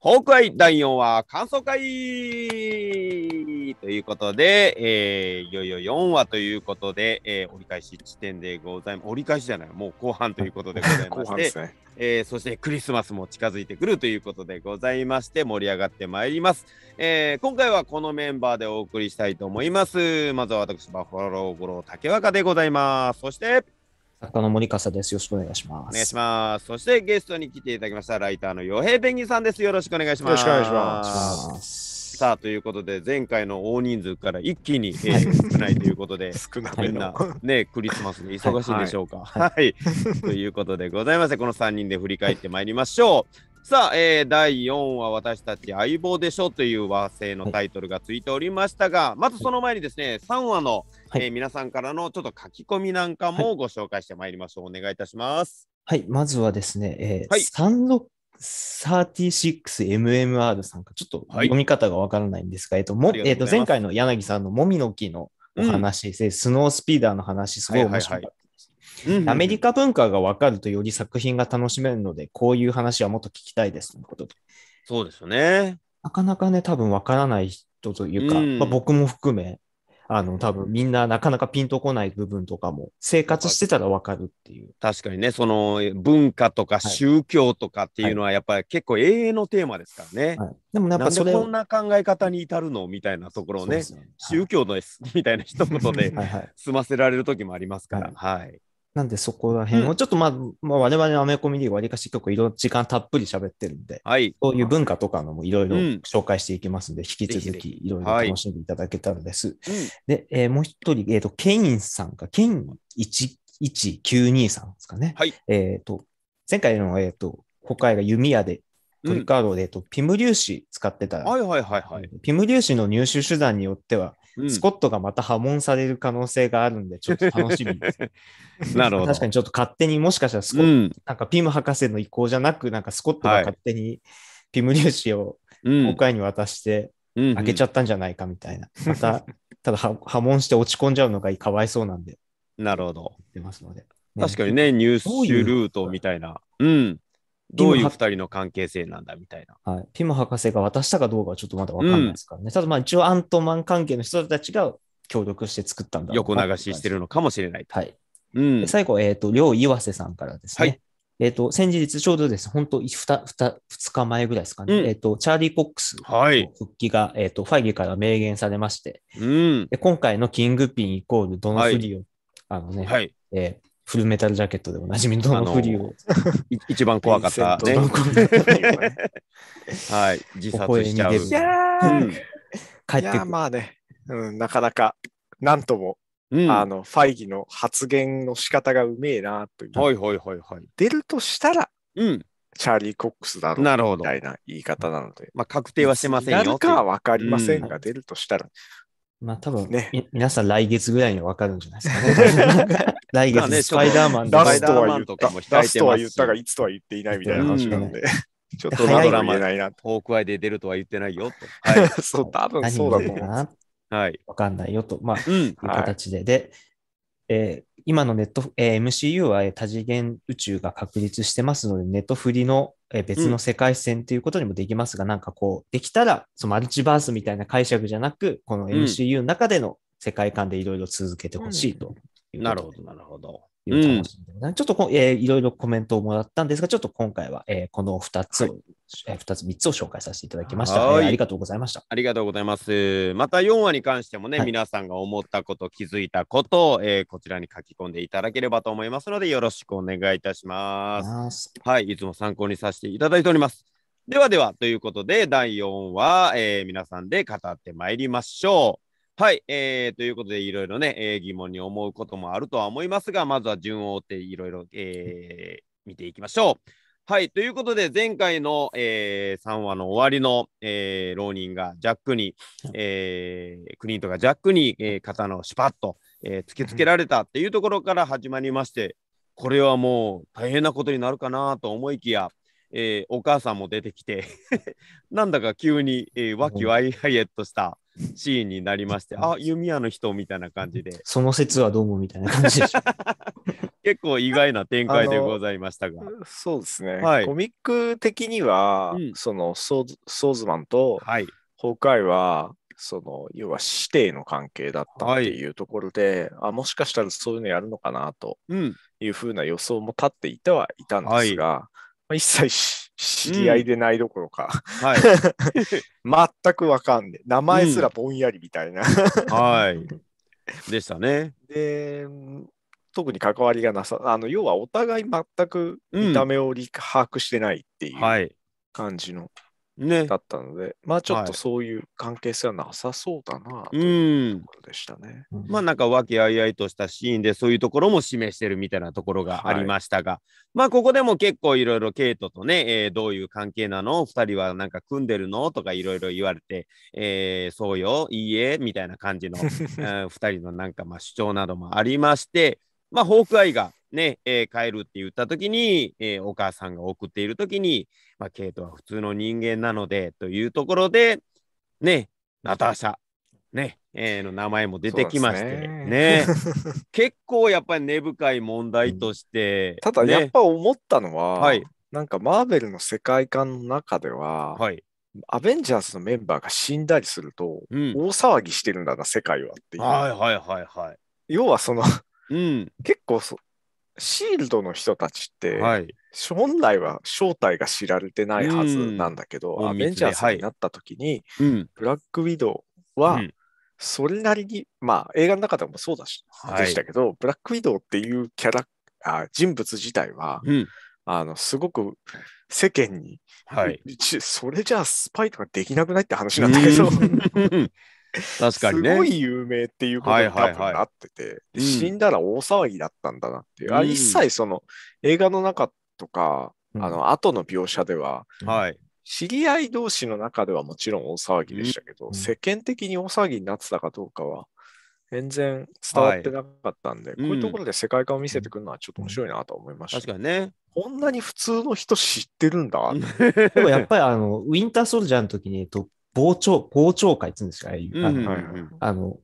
ホークアイ第4話感想会ということで、えー、いよいよ4話ということで、えー、折り返し地点でございます。折り返しじゃない、もう後半ということでございまして、ね、えー、そしてクリスマスも近づいてくるということでございまして、盛り上がってまいります。えー、今回はこのメンバーでお送りしたいと思います。まずは私、バファロー五郎竹若でございます。そして、作家の森笠です。よろしくお願いします。お願いします。そしてゲストに来ていただきましたライターの与平ペンギンさんです。よろしくお願いします。よろしくお願いします。さあということで前回の大人数から一気に、少ないということで少なみんなねクリスマスで忙しいんでしょうか。はい、はい、ということでございましてこの3人で振り返ってまいりましょう。さあ、えー、第4話、私たち相棒でしょという和製のタイトルがついておりましたが、はい、まずその前にですね、3話の、はい、え皆さんからのちょっと書き込みなんかもご紹介してまいりましょう。はい、お願いいたします。はい、まずはですね、えーはい、サ 36mmr さんか、ちょっと読み方がわからないんですが、はい、えっと、えと、前回の柳さんのもみの木のお話、うん、スノースピーダーの話、すごい面白かったアメリカ文化が分かるとより作品が楽しめるので、こういう話はもっと聞きたいですということで。そうですよね。なかなかね、多分分からない人というか、うん、まあ、僕も含め、あの、多分みんななかなかピンとこない部分とかも生活してたらわかるっていう。確かにね、その文化とか宗教とかっていうのはやっぱり結構永遠のテーマですからね。はいでもやっぱそれこんな考え方に至るのみたいなところをね、ねはい、宗教ですみたいな一言で済ませられる時もありますから。はいなんでそこら辺を、うん、ちょっとまあ、まあ、我々アメコミでわりかし結構いろいろ時間たっぷり喋ってるんで、はい、そういう文化とかのもいろいろ紹介していきますんで、うん、引き続きいろいろ楽しんでいただけたらです。で、えー、もう一人、えー、と、ケインさんが、ケイン11923さんですかね。はい、えと、前回の、えっ、ー、と、北海が弓矢でトリカードで、えっと、ピム粒子使ってた。はいはいはい、はい。ピム粒子の入手手段によっては、スコットがまた破門される可能性があるんで、ちょっと楽しみです。なるほど。確かにちょっと勝手にもしかしたらスコット、うん、なんかピム博士の意向じゃなく、なんかスコットが勝手にピム粒子を国会に渡して、開けちゃったんじゃないかみたいな。また、ただ破門して落ち込んじゃうのがかわいそうなんで。なるほど。出ますので。確かにね、入手ルートみたいな。うううん。どういう二人の関係性なんだみたいな。はい、ピム博士が渡したかどうかはちょっとまだわかんないですからね。うん、ただまあ一応アントマン関係の人たちが協力して作ったんだ横流ししてるのかもしれない。はい。うん、最後、えっ、ー、と、両岩瀬さんからですね。はいえっ、ー、と、先日ちょうどです、本当2、2、2日前ぐらいですかね、うん、えっ、ー、と、チャーリー・コックスの復帰が、はい、えっ、ー、と、ファイギーから明言されまして、うん、で今回のキングピンイコールドノフリオ、はい、あのね、はい、えフルメタルジャケットでおなじみのフリを。一番怖かった、ね。はい、自殺しちゃう。いや、う帰ってまあね、うん、なかなか、なんとも、うん、あの、ファイギの発言の仕方がうめえなという。はいはいはいはい。出るとしたら、うん、チャーリー・コックスだろうみたいな言い方なので。まあ、確定はしてませんよ。やるかはかりませんが、うん、出るとしたら、まあ多分、ね、皆さん来月ぐらいにはかるんじゃないですかね。来月、ね、スパイダーマン出すとは言った、出すとは言ったが、いつとは言っていないみたいな話なんで。ちょっとドラマないな。遠ークアイで出るとは言ってないよと。はい、そう、多分そうだと思う。はい。わかんないよと、まあ、うん、いう形で。で、え今のネット、えー、MCU は多次元宇宙が確立してますので、ネットフリのえ別の世界線っていうことにもできますが、うん、なんかこう、できたら、そのマルチバースみたいな解釈じゃなく、この MCU の中での世界観でいろいろ続けてほしいと、うん、なるほど、なるほど。いう楽しみでございます。うん、ちょっとえー、いろいろコメントをもらったんですが、ちょっと今回は、えー、この2つを、はい、えー、2つ、3つを紹介させていただきました、えー、ありがとうございました。ありがとうございます。また4話に関してもね、はい、皆さんが思ったこと、気づいたことを、えー、こちらに書き込んでいただければと思いますので、よろしくお願いいたします。はい、いつも参考にさせていただいております。ではでは、ということで、第4話、えー、皆さんで語ってまいりましょう。はい、えー、ということで、いろいろね、えー、疑問に思うこともあるとは思いますが、まずは順を追っていろいろ、え見ていきましょう。はい、ということで、前回の、えー、3話の終わりの、えー、浪人がジャックに、えー、クリントがジャックに、えー、刀をシュパッと、えー、突きつけられたっていうところから始まりまして、これはもう大変なことになるかなと思いきや、えー、お母さんも出てきて なんだか急に、えー、和気わいあいとしたシーンになりまして、うん、あ弓矢の人みたいな感じでその説はどうもみたいな感じでしょ 結構意外な展開でございましたがそうですね、はい、コミック的には、うん、そのソーソーズマンと崩壊は、はい、その要は師弟の関係だったっていうところで、はい、あもしかしたらそういうのやるのかなというふうな予想も立っていてはいたんですが、まあ、一切知り合いでないどころか、うんはい、全くわかんねえ名前すらぼんやりみたいな、うん、はいでしたねで特に関わりがなさあの要はお互い全く見た目を、うん、把握してないっていう感じの、はいね、だったので、まあちょっとそういう関係性はなさそうだなというところでしたね。うん、まあなんか和気あいあいとしたシーンでそういうところも示してるみたいなところがありましたが、はい、まあここでも結構いろいろケイトとね、えー、どういう関係なの2人はなんか組んでるのとかいろいろ言われて、えー、そうよいいえみたいな感じの、う2人のなんかまあ主張などもありましてまあホークアイがね、えー、帰るって言った時に、えー、お母さんが送っている時に、まあ、ケイトは普通の人間なのでというところで、ね、ナターシャ、ね、えー、の名前も出てきまして、ね、ね 結構やっぱり根深い問題として、うん、ただやっぱ思ったのは、ね、はい、なんかマーベルの世界観の中では、はい、アベンジャーズのメンバーが死んだりすると、うん、大騒ぎしてるんだな世界はっていう。はいはいはいはい、要はそのうん、結構そシールドの人たちって、はい、本来は正体が知られてないはずなんだけど、うん、アベンジャーズになった時に、はい、ブラックウィドウは、それなりに、まあ映画の中でもそうだし、はい、でしたけど、ブラックウィドウっていうキャラあ人物自体は、うん、あのすごく世間に、はい、それじゃあスパイとかできなくないって話なんだけど、確かにね。すごい有名っていうことになってて、はいはいはい、死んだら大騒ぎだったんだなっていう、うん、あ一切その映画の中とか、うん、あの後の描写では、はい、知り合い同士の中ではもちろん大騒ぎでしたけど、うん、世間的に大騒ぎになってたかどうかは全然伝わってなかったんで、はい、こういうところで世界観を見せてくるのはちょっと面白いなと思いました、確かにね。こんなに普通の人知ってるんだ。でもやっぱりあの、ウィンターソルジャーの時にトッ傍聴、傍聴会って言うんですか、ああいう。あの、あの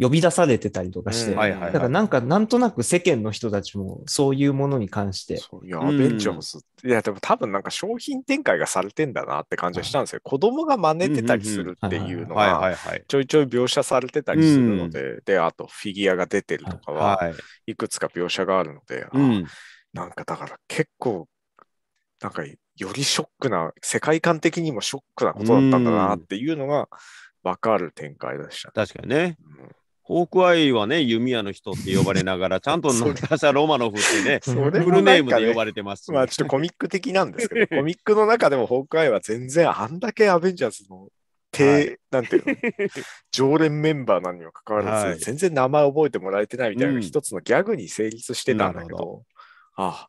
呼び出されてたりとかして、だからなんかなんとなく世間の人たちもそういうものに関して。いや、アベンチャーズ、うん、いや、でも多分なんか商品展開がされてんだなって感じがしたんですけど、子供が真似てたりするっていうのがちょいちょい描写されてたりするので、うん、で、あとフィギュアが出てるとかはいくつか描写があるので、なんかだから結構、なんかよりショックな、世界観的にもショックなことだったんだなっていうのが分かる展開でした、ね、確かにね。うんホークアイはね、弓矢の人って呼ばれながら、ちゃんとナ タシャ・ロマノフって ね、フルネームで呼ばれてます、ね、まあちょっとコミック的なんですけど、コミックの中でもホークアイは全然あんだけアベンジャーズの低、はい、なんていうの、常連メンバーなのにもかかわらず、はい、全然名前覚えてもらえてないみたいな、一つのギャグに成立してたんだけど、うん、ああ、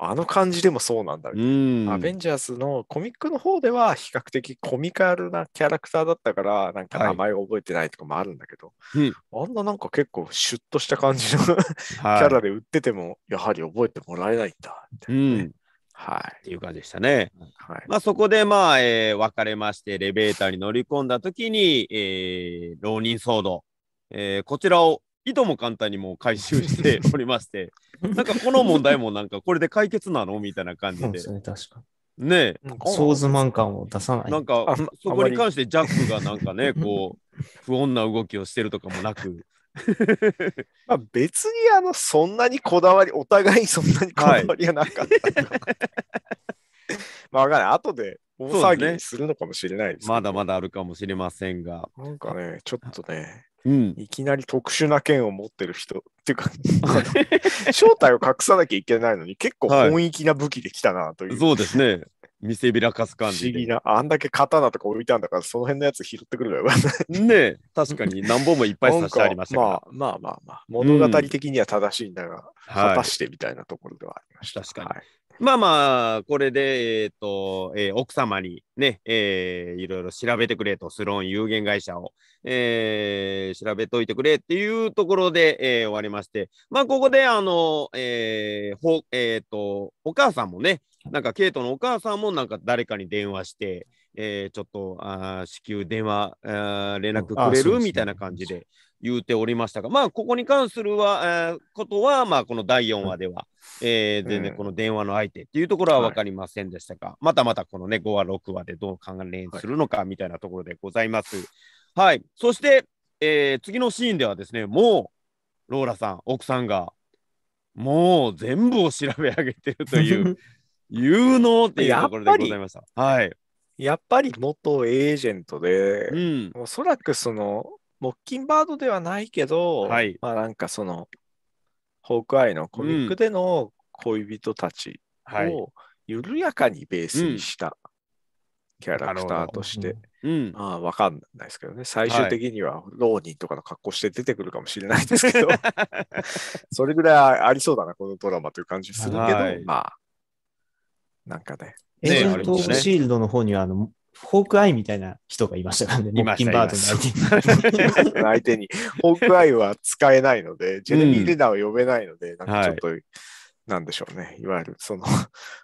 あの感じでもそうなんだみたいな。アベンジャーズのコミックの方では比較的コミカルなキャラクターだったから、なんか名前を覚えてないとかもあるんだけど、はい、あんななんか結構シュッとした感じのキャラで売ってても、やはり覚えてもらえないんだね。はい、っていう感じでしたね。はいまあ、そこで、まあえー、別れましてエレベーターに乗り込んだ時に、えー、浪人騒動、えー、こちらをいとも簡単にもう回収して おりまして、なんかこの問題もなんかこれで解決なのみたいな感じで。そうですね、確かに。ねえ。想像ズ感を出さない。なんか、そこに関してジャックがなんかね、こう、不穏な動きをしてるとかもなく。まあ別にあのそんなにこだわりお互いそんなにこだわりはなかった、はい、まあ分かんない後で大騒ぎするのかもしれないです、ね,、ねまだまだあるかもしれませんがなんかねちょっとねうん、いきなり特殊な剣を持ってる人っていうか正体を隠さなきゃいけないのに結構本意気な武器できたなという、はい、そうですね見せびらかす感じ不思議なあんだけ刀とか置いたんだからその辺のやつ拾ってくるのよね確かに何本もいっぱい刺してありましたから、まあ、まあまあまあ、物語的には正しいんだが、うん、果たしてみたいなところではありました、はい、確かに、はいまあまあ、これで、えっ、ー、と、えー、奥様にね、えー、いろいろ調べてくれと、スローン有限会社を、えー、調べといてくれっていうところで、えー、終わりまして、まあ、ここで、あの、えー、ほ、えっ、ー、と、お母さんもね、なんか、ケイトのお母さんもなんか誰かに電話して、えー、ちょっと、あ至急電話あ、連絡くれる、ね、みたいな感じで、言うておりましたが、まあ、ここに関するは、えー、ことは、まあ、この第4話では、うん、えー、全然この電話の相手っていうところは分かりませんでしたが、はい、またまたこのね、5話、6話でどう関連するのかみたいなところでございます。はい、はい、そして、えー、次のシーンではですね、もう、ローラさん、奥さんが、もう全部を調べ上げてるという、有能っていうところでございました。はい。やっぱり元エージェントで、うん、おそらくそのモッキンバードではないけど、はい、まあなんかその、ホークアイのコミックでの恋人たちを緩やかにベースにしたキャラクターとして、うん、まあわかんないですけどね、最終的にはローニンとかの格好して出てくるかもしれないですけど、それぐらいありそうだな、このドラマという感じするけど、はい、まあ、なんかね。エージェント・オブ・シールドの方にはあの、ホークアイみたいな人がいましたからね、モッキンバードの相手に。相手に。ホークアイは使えないので、ジェネミー・レナーは呼べないので、うん、なんかちょっと、はい、なんでしょうね、いわゆるその、ね、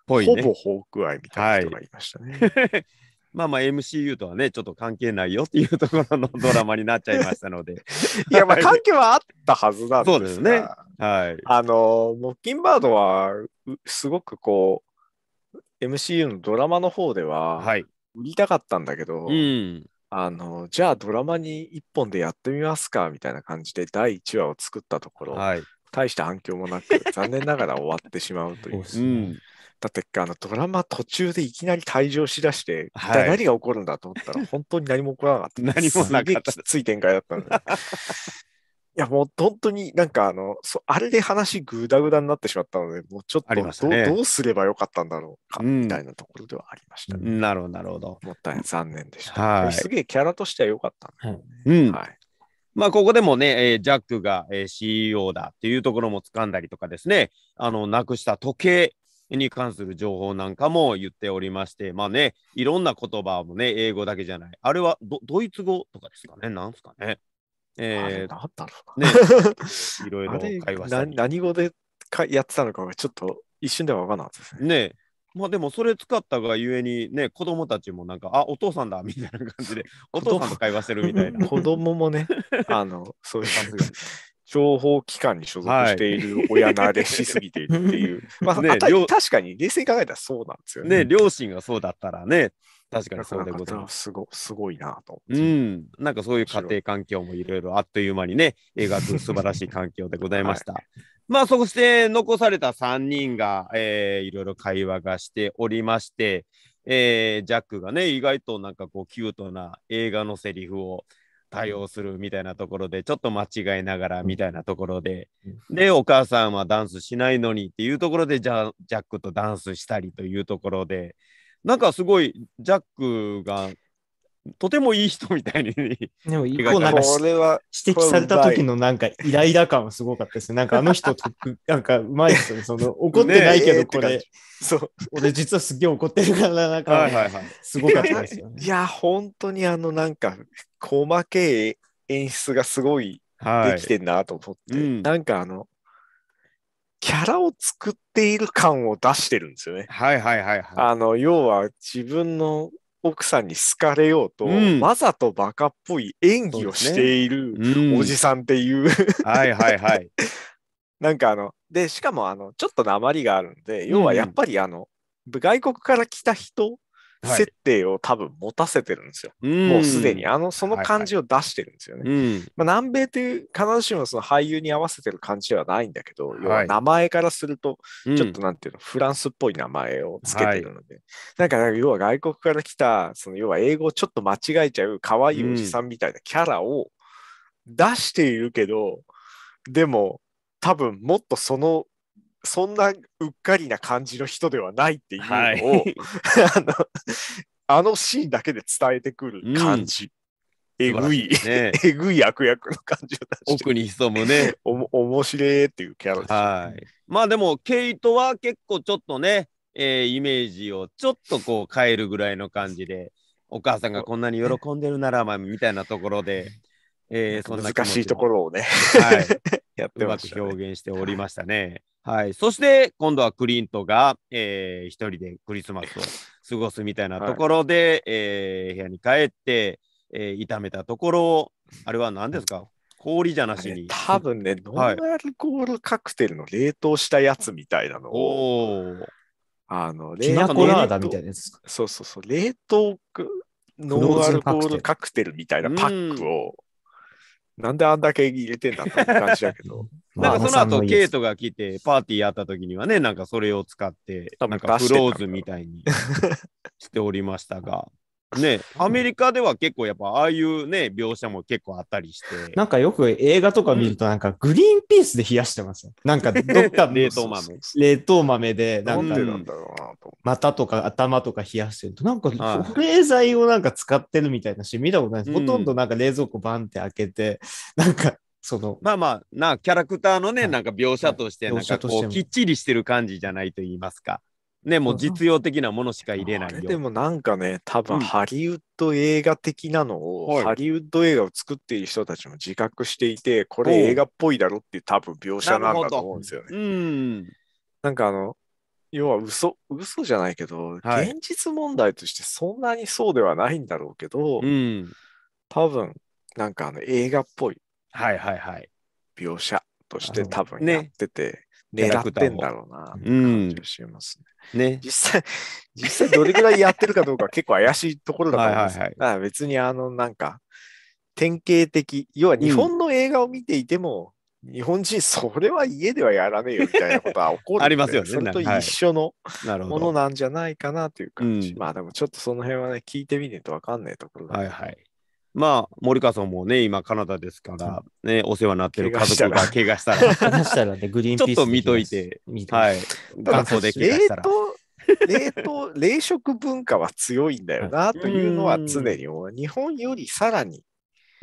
ほぼホークアイみたいな人がいましたね。はいまあまあ MCU とはね、ちょっと関係ないよっていうところのドラマになっちゃいましたので。いや、まあ関係はあったはずなんですがそうですね。はい。あの、モッキンバードは、すごくこう、MCU のドラマの方では、はい、売りたかったんだけど、うん、あのじゃあドラマに1本でやってみますかみたいな感じで第1話を作ったところ、はい、大した反響もなく 残念ながら終わってしまうという。だってあのドラマ途中でいきなり退場しだして、はい、何が起こるんだと思ったら本当に何も起こらなかった。何もなかった。すげえきつい展開だったので。いや、もう本当になんかあの、そあれで話ぐだぐだになってしまったので、もうちょっとど,、ね、どうすればよかったんだろうか、みたいなところではありました、ねうん、なるほど、なるほど。もったい残念でした。はい、すげえキャラとしては良かったね。うん、はいまあ、ここでもね、えー、ジャックが、えー、CEO だっていうところも掴んだりとかですね、あの、なくした時計に関する情報なんかも言っておりまして、まあね、いろんな言葉もね、英語だけじゃない。あれはドイツ語とかですかね、なんすかね。えー、あったね、いろいろ会話し何語でかやってたのかがちょっと一瞬では分からなかったですね。ねまあでもそれ使ったがゆえにね子供たちもなんかあお父さんだみたいな感じでお父さんと会話してるみたいな子供もね あのそういう感じ情報機関に所属している親慣れしすぎているっていう、まあ、ね、確かに冷静に考えたらそうなんですよねね両親がそうだったらね確かにそうでございます。すごすごいなと。うん。なんかそういう家庭環境もいろいろあっという間にね、描く素晴らしい環境でございました。はい、まあ、そして残された3人が、えー、いろいろ会話がしておりまして、えー、ジャックがね、意外となんかこう、キュートな映画のセリフを対応するみたいなところで、ちょっと間違いながらみたいなところで、で、お母さんはダンスしないのにっていうところで、じゃあ、ジャックとダンスしたりというところで、なんかすごいジャックがとてもいい人みたいに。でも、一個なんか指摘された時のなんかイライラ感はすごかったですね。なんかあの人と、なんかうまいですよね。その怒ってないけどこれ、そう。俺実はすげえ怒ってるから、なんか、すごかったですよね。いや、本当にあのなんか、細けい演出がすごいできてんなと思って、はいうん、なんかあの、キャラを作っている感を出してるんですよね。はいはいはい、はい。あの、要は自分の奥さんに好かれようと、うん、わざとバカっぽい演技をしている、おじさんっていう、うん、はいはいはい。なんかあの、で、しかもあの、ちょっと鉛があるんで、要はやっぱりあの、うん、外国から来た人設定を多分持たせてるんですよ。はい、もうすでに。あの、その感じを出してるんですよね。はいはい、まあ、南米という、必ずしもその俳優に合わせてる感じではないんだけど、はい、要は名前からすると、ちょっとなんていうの、うん、フランスっぽい名前をつけてるので、なんか、要は外国から来た、その要は英語をちょっと間違えちゃう可愛いおじさんみたいなキャラを出しているけど、うん、でも、多分もっとそのそんなうっかりな感じの人ではないっていうのを、はい、あのあのシーンだけで伝えてくる感じ。うんえぐい、ね、えぐい悪役の感じを出して奥に潜むね。お面白いっていうキャラです、ね、はい。まあでも、ケイトは結構ちょっとね、えー、イメージをちょっとこう変えるぐらいの感じで、お母さんがこんなに喜んでるなら、まあみたいなところで、えー、そんな難しいところをね。はい。やってました、ね、うまく表現しておりましたね。はい、そして今度はクリントが、えー、一人でクリスマスを過ごすみたいなところで、はい、えー、部屋に帰って、えー、炒めたところあれは何ですか氷じゃなしに多分ねノンアルコールカクテルの冷凍したやつみたいなのを、おあの冷凍ラーダみたいなやつそうそうそう冷凍ノンアルコールカクテルみたいなパックをなんであんだけ入れてんだって感じだけど。なんかその後、ケイトが来て、パーティーやった時にはね、なんかそれを使って、なんかフローズみたいにしておりましたが。ね、アメリカでは結構やっぱああいうね、描写も結構あったりして。なんかよく映画とか見るとなんかグリーンピースで冷やしてますよ。なんか どっか冷凍豆。冷凍豆で、なんか、股とか頭とか冷やしてると、なんか保冷剤をなんか使ってるみたいなし、見たことないです。うん、ほとんどなんか冷蔵庫バンって開けて、なんかそのまあまあなキャラクターのね、はい、なんか描写としてなんかこう、きっちりしてる感じじゃないと言いますか。ね、もう実用的なものしか入れないよ。あれでもなんかね、多分ハリウッド映画的なのを、うん、ハリウッド映画を作っている人たちも自覚していて、これ映画っぽいだろっていう多分描写なんだと思うんですよね。なんかあの、要は嘘嘘じゃないけど、はい、現実問題としてそんなにそうではないんだろうけど、うん、多分なんかあの映画っぽい描写として多分やってて、ね、狙ってんだろうな、しますね。ね。実際、実際どれぐらいやってるかどうか結構怪しいところだと思いますはいはいはい、別にあの、なんか、典型的、要は日本の映画を見ていても、うん、日本人それは家ではやらねえよみたいなことは起こる。ありますよね。それと一緒のものなんじゃないかなという感じ。はい、まあでもちょっとその辺はね、聞いてみないと分かんないところだ、はい。まあ、森川さんもね、今、カナダですから、ね、お世話になってる家族が怪我したら、ちょっと見といて、はい、で怪我したら。冷凍、冷食文化は強いんだよなというのは常に、日本よりさらに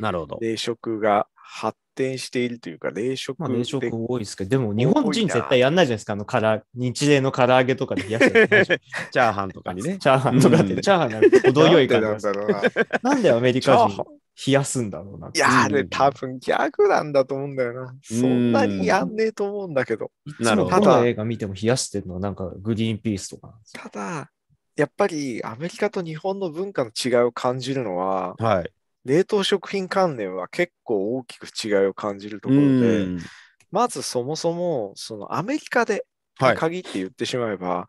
なるほど。冷食が発展しているというか、冷食まあ、冷食多いですけど、でも日本人絶対やんないじゃないですか、あのから日例の唐揚げとかで冷やして チャーハンとかにね。チャーハンとかで、チャーハンなんて程よいなんでアメリカ人冷やすんだろうな。いや、あれ多分逆なんだと思うんだよな。そんなにやんねえと思うんだけど。なるほど。ただ映画見ても冷やしてるのはなんかグリーンピースとか。ただ、やっぱりアメリカと日本の文化の違いを感じるのは、はい、冷凍食品関連は結構大きく違いを感じるところで、うん、まずそもそも、そのアメリカで鍵って言ってしまえば、はい、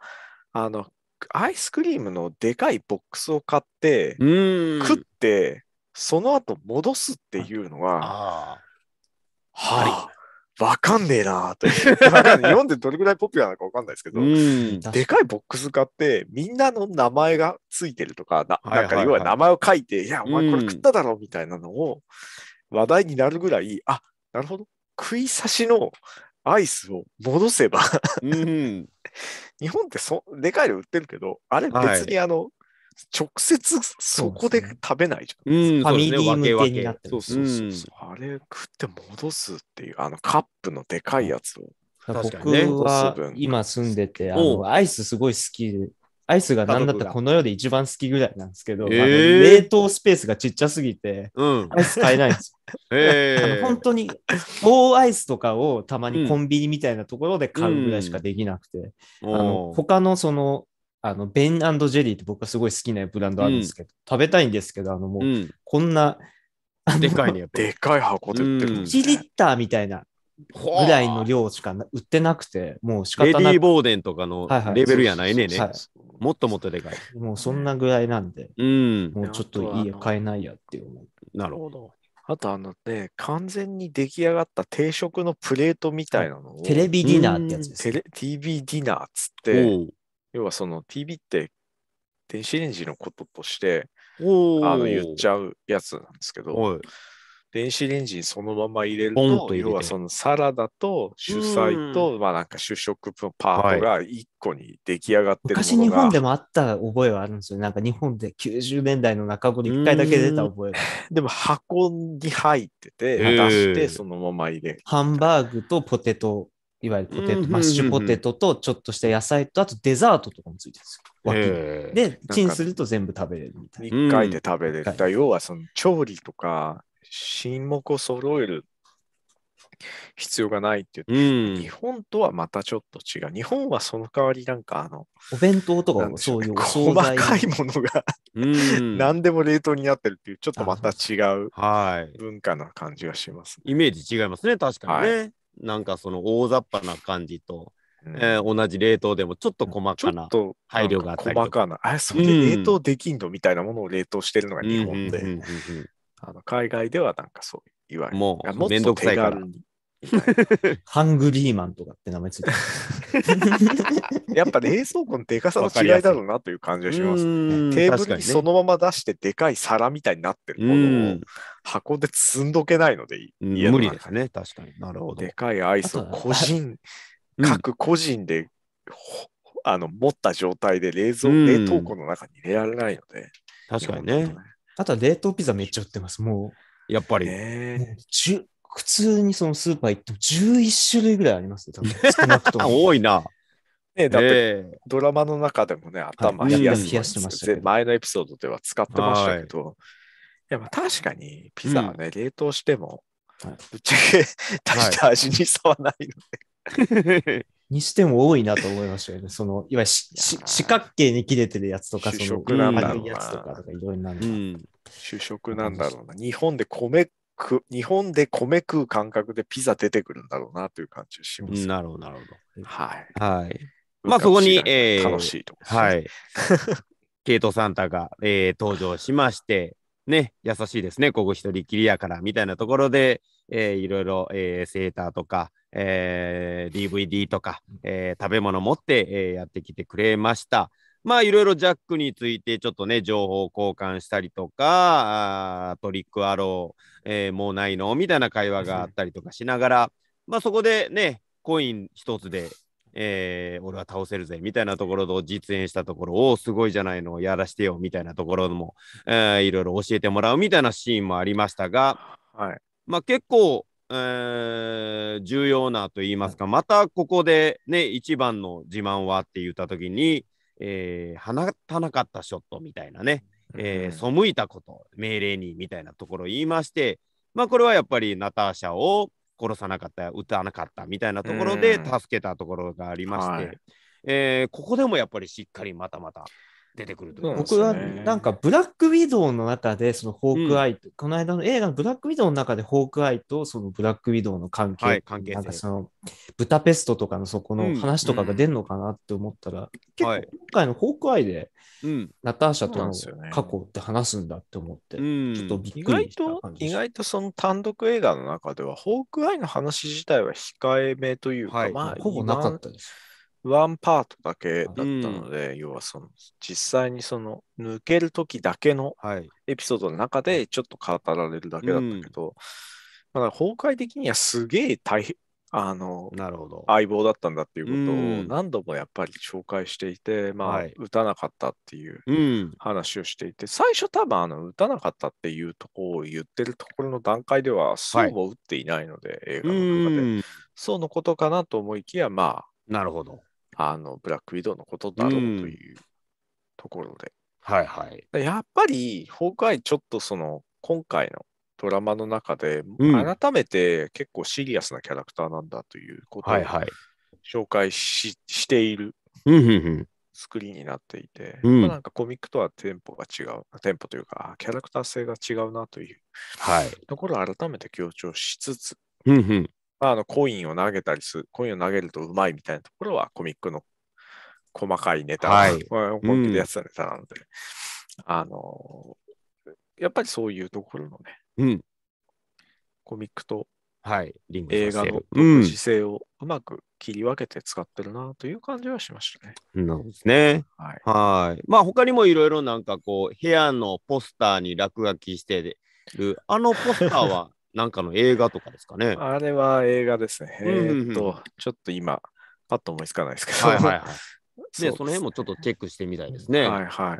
あの、アイスクリームのでかいボックスを買って、食って、その後戻すっていうのは、はあ、わかんねえなと。日本でどれぐらいポピュラーなのかわかんないですけど、でかいボックス買って、みんなの名前がついてるとか、ななんか要は名前を書いて、いや、お前これ食っただろみたいなのを話題になるぐらい、あ、なるほど。食い差しのアイスを戻せば 日本ってそでかいの売ってるけど、あれ別にあの、はい、直接そこで食べないじゃん。うん、ファミリー向けになってる。そうそうそう。あれ食って戻すっていう、あのカップのでかいやつを。僕は今住んでて、あのアイスすごい好きで、アイスが何だったらこの世で一番好きぐらいなんですけど、えー、冷凍スペースがちっちゃすぎて、うん、アイス買えないんですよ。えー、本当に棒アイスとかをたまにコンビニみたいなところで買うぐらいしかできなくて、うん、あの他のそのあの、ベンジェリーって僕はすごい好きなブランドあるんですけど、食べたいんですけど、あのもう、こんな、でかいね。でかい箱で売ってる、ね。1リッターみたいなぐらいの量しか売ってなくて、もう仕方なレディー・ボーデンとかのレベルやないねね、はいもっともっとでかい。もうそんなぐらいなんで、うん、もうちょっといいや、買えないやって思う。なるほど。あとあのね、完全に出来上がった定食のプレートみたいなのを。テレビディナーってやつです、テレ TV ディナーっつって、要はその TV って電子レンジのこととしてあの言っちゃうやつなんですけど、電子レンジにそのまま入れると、と要はそのサラダと主菜と、まあなんか主食のパートが1個に出来上がってるのが、はい、昔日本でもあった覚えはあるんですよ。なんか日本で90年代の中頃1回だけ出た覚えでも箱に入ってて、出してそのまま入れる。ハンバーグとポテトいわゆるポテト、マッシュポテトとちょっとした野菜と、あとデザートとかもついてるんですよ。で、チンすると全部食べれるみたいな。1回で食べれる。要はその調理とか品目を揃える必要がないっていう、日本とはまたちょっと違う。日本はその代わりなんかあの、お弁当とかもそういう細かいものがん、何でも冷凍になってるっていう、ちょっとまた違う文化な感じがします、イメージ違いますね、確かにね。なんかその大雑把な感じと、うん、えー、同じ冷凍でもちょっと細かな配慮があったり細かな、あそれで冷凍できんの、みたいなものを冷凍してるのが日本で、海外ではなんかそういわゆる。もう、めんどくさいから。ハングリーマンとかって名前ついてる。やっぱ冷蔵庫のでかさの違いだろうなという感じがします。テーブルにそのまま出してでかい皿みたいになってるものを箱で積んどけないので無理ですね、確かに。なるほど。でかいアイスを個人、各個人で、あの持った状態で冷蔵、冷凍庫の中に入れられないので。確かにね。あとは冷凍ピザめっちゃ売ってます、もう。やっぱり。ね、普通にそのスーパー行っても11種類ぐらいありますね、多分少なくとも。多いな。ねだって、ドラマの中でもね、頭冷や,、してました前のエピソードでは使ってましたけど、はい、いやまあ確かにピザはね、うん、冷凍しても、ぶっちゃけ 大した味に差はないので。にしても多いなと思いましたよね。その、いわゆる四角形に切れてるやつとか、主食なんだろうな。主食なんだろうな。日本で米く、日本で米食う感覚でピザ出てくるんだろうなという感じします。なるほど、なるほど。はい。はい。まあ、そこに、えー、楽しいと、はい。ケイト・サンタが、えー、登場しまして、ね、優しいですね、ここ一人きりやから、みたいなところで、えー、いろいろ、えー、セーターとか、えー、DVD とか、えー、食べ物持って、えー、やってきてくれました。まあいろいろジャックについてちょっとね、情報交換したりとか、トリックアロー、えー、もうないのみたいな会話があったりとかしながら、まあそこでね、コイン一つで、えー、俺は倒せるぜみたいなところと実演したところをすごいじゃないのやらしてよみたいなところも、えいろいろ教えてもらうみたいなシーンもありましたが、はい、まあ結構えー、重要なと言いますか、またここでね、一番の自慢はって言った時に、えー、放たなかったショットみたいなね、えー、背いたこと命令にみたいなところを言いまして、まあ、これはやっぱりナターシャを殺さなかった撃たなかったみたいなところで助けたところがありまして、はい、えー、ここでもやっぱりしっかりまたまた出てくると、ね、僕はなんかブラックウィドウの中でそのホークアイ、うん、この間の映画のブラックウィドウの中でホークアイとそのブラックウィドウの関係,、はい、関係なんかそのブタペストとかのそこの話とかが出るのかなって思ったら、うん、結構今回のホークアイで、はい、ナターシャとの過去って話すんだって思って、うん、ちょっとびっくりした感じ意外と意外とその単独映画の中ではホークアイの話自体は控えめというか、はい、まあほぼなかったです。ワンパートだけだったので、うん、要はその実際にその抜ける時だけのエピソードの中でちょっと語られるだけだったけど、うん、まあ、崩壊的にはすげえ大変あのなるほど相棒だったんだっていうことを何度もやっぱり紹介していて、うん、まあ、はい、打たなかったっていう話をしていて、最初多分あの打たなかったっていうとこを言ってるところの段階ではそうも打っていないので、はい、映画の中で、そうのことかなと思いきやまあなるほどあのブラックウィドウのことだろうというところで。はいはい。やっぱり、崩壊ちょっとその、今回のドラマの中で、改めて結構シリアスなキャラクターなんだということを紹介しはいはい、している作りになっていて、うんなんかコミックとはテンポが違う、テンポというか、キャラクター性が違うなという、はい、ところを改めて強調しつつ、うんまあ、あのコインを投げたりする、コインを投げるとうまいみたいなところはコミックの細かいネタ、はい、本気でやってたネタなので、うん、あのやっぱりそういうところのね、うん、コミックと映画の姿勢をうまく切り分けて使ってるなという感じはしましたね。うん、なるほどですね。はい。はいまあ他にもいろいろなんかこう部屋のポスターに落書きしてるあのポスターはなんかの映画とかですかね。あれは映画ですね。えー、っと、うんちょっと今、パッと思いつかないですけど。はいはいはい。で、ね、その辺もちょっとチェックしてみたいですね。はいはい。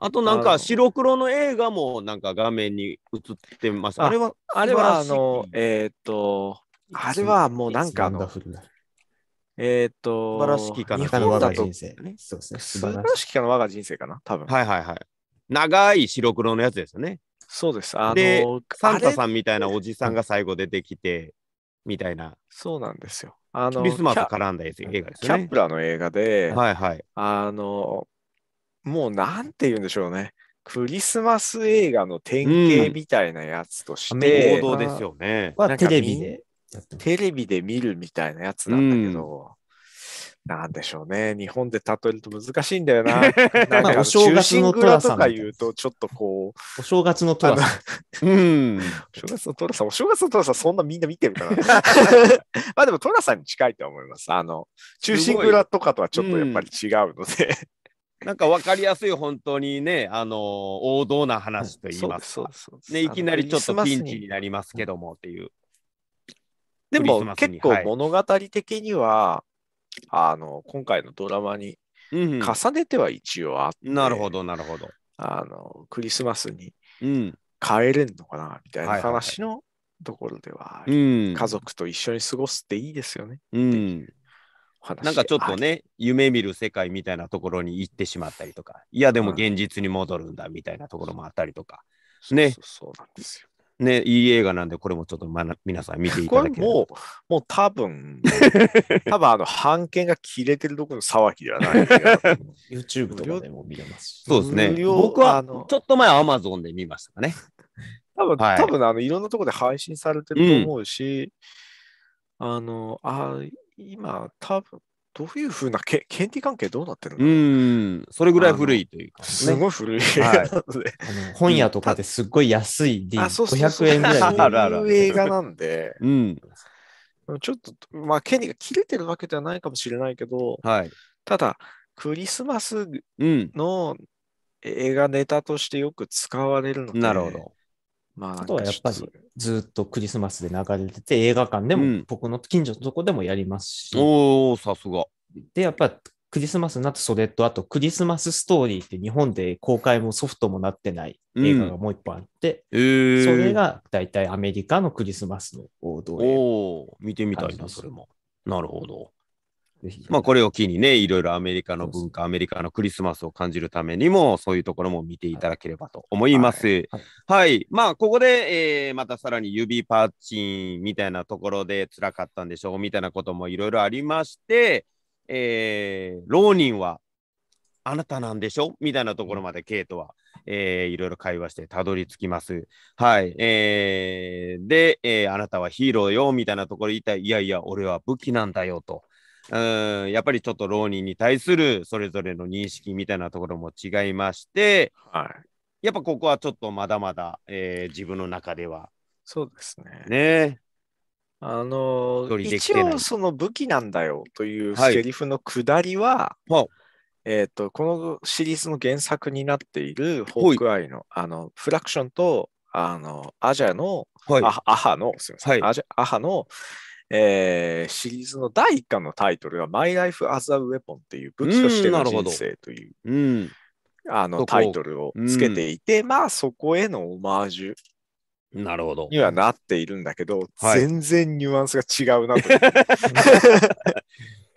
あとなんか白黒の映画もなんか画面に映ってました。あれは、あれはあの、えー、っと、あれはもうなんかあの、えっ、と、素晴らしきかな。日本だと人生、ね、そうですね。素晴らしきかな。我が人生かな、多分。はいはいはい。長い白黒のやつですよね。そうです。あの、サンタさんみたいなおじさんが最後出てきて、みたいな。そうなんですよ。あの、クリスマス絡んだ映画ですね。キャプラーの映画で、はいはい。あの、もうなんて言うんでしょうね。クリスマス映画の典型みたいなやつとして、うん、ですよね。テレビで、テレビで見るみたいなやつなんだけど、なんでしょうね。日本で例えると難しいんだよな。なんかお正月のさんとか言うと、ちょっとこう。お正月の寅さん。うん。お正月の寅さん、お正月の寅さん、そんなみんな見てるから、まあでも寅さんに近いと思います。あの、中心蔵とかとはちょっとやっぱり違うので。なんか分かりやすい本当にね、あのー、王道な話といいますか、うね、いきなりちょっとピンチになりますけどもっていう。でも結構物語的には、あの今回のドラマに重ねては一応あって、うん、なるほどなるほどあのクリスマスに帰れんのかなみたいな話のところでは,、はいはいはい、家族と一緒に過ごすっていいですよね、うん、なんかちょっとね、夢見る世界みたいなところに行ってしまったりとかいやでも現実に戻るんだみたいなところもあったりとか、うん、ねそうなんですよね、いい映画なんで、これもちょっと、ま、皆さん見ていただければ。もう、もう多分、多分あの、半権が切れてるところの騒ぎではない。YouTube とかでも見れますし。そうですね。僕は、ちょっと前、Amazon で見ましたかね。多分、はい、多分あの、いろんなところで配信されてると思うし、うん、あの、あ今、多分どういうふうなけ 権利関係どうなってるのうん、それぐらい古いというか、ね、すごい古い、はい 本屋とかですっごい安い D、500円ぐらいで。あるある。映画なんで、うん、ちょっと、まあ、権利が切れてるわけではないかもしれないけど、はい、ただ、クリスマスの映画ネタとしてよく使われるので、うん、なるほど。まあ、あとはやっぱりずっとクリスマスで流れてて、映画館でも、僕の近所のとこでもやりますし。おおさすが。で、やっぱクリスマスになってそれと、あとクリスマスストーリーって日本で公開もソフトもなってない映画がもう一本あって、うんえー、それが大体アメリカのクリスマスの王道映お見てみたいな、それも。なるほど。まあ、これを機にね、いろいろアメリカの文化、アメリカのクリスマスを感じるためにも、そういうところも見ていただければと思います。はい。はいはい、まあ、ここで、えー、またさらに指パッチンみたいなところで辛かったんでしょうみたいなこともいろいろありまして、えー、浪人はあなたなんでしょみたいなところまで、ケイトは、えー、いろいろ会話してたどり着きます。はい。えー、で、えー、あなたはヒーローよみたいなところ言いたい、いやいや、俺は武器なんだよと。うんやっぱりちょっと浪人に対するそれぞれの認識みたいなところも違いまして、はい、やっぱここはちょっとまだまだ、えー、自分の中では。そうですね。ねあのー、一応その武器なんだよというセリフのくだりは、はい、えーと、このシリーズの原作になっているホークアイのあのフラクションとあのアジャの、はい、アハのすみません、はい、アジャアハのえー、シリーズの第1巻のタイトルが My Life as a Weapon っていう武器としての人生という、うん、あのタイトルをつけていて、うん、まあそこへのオマージュなるほど。にはなっているんだけど、はい、全然ニュアンスが違うなと。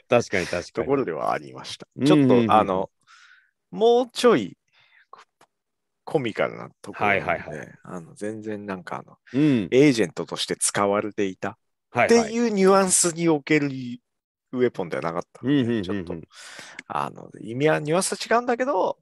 確かに確かに。ところではありました。ちょっと、あの、もうちょいコミカルなところで、はいはいはい、あの全然なんかあの、うん、エージェントとして使われていたっていうニュアンスにおけるウェポンではなかったんで、ちょっと、あの、意味は、ニュアンスは違うんだけど、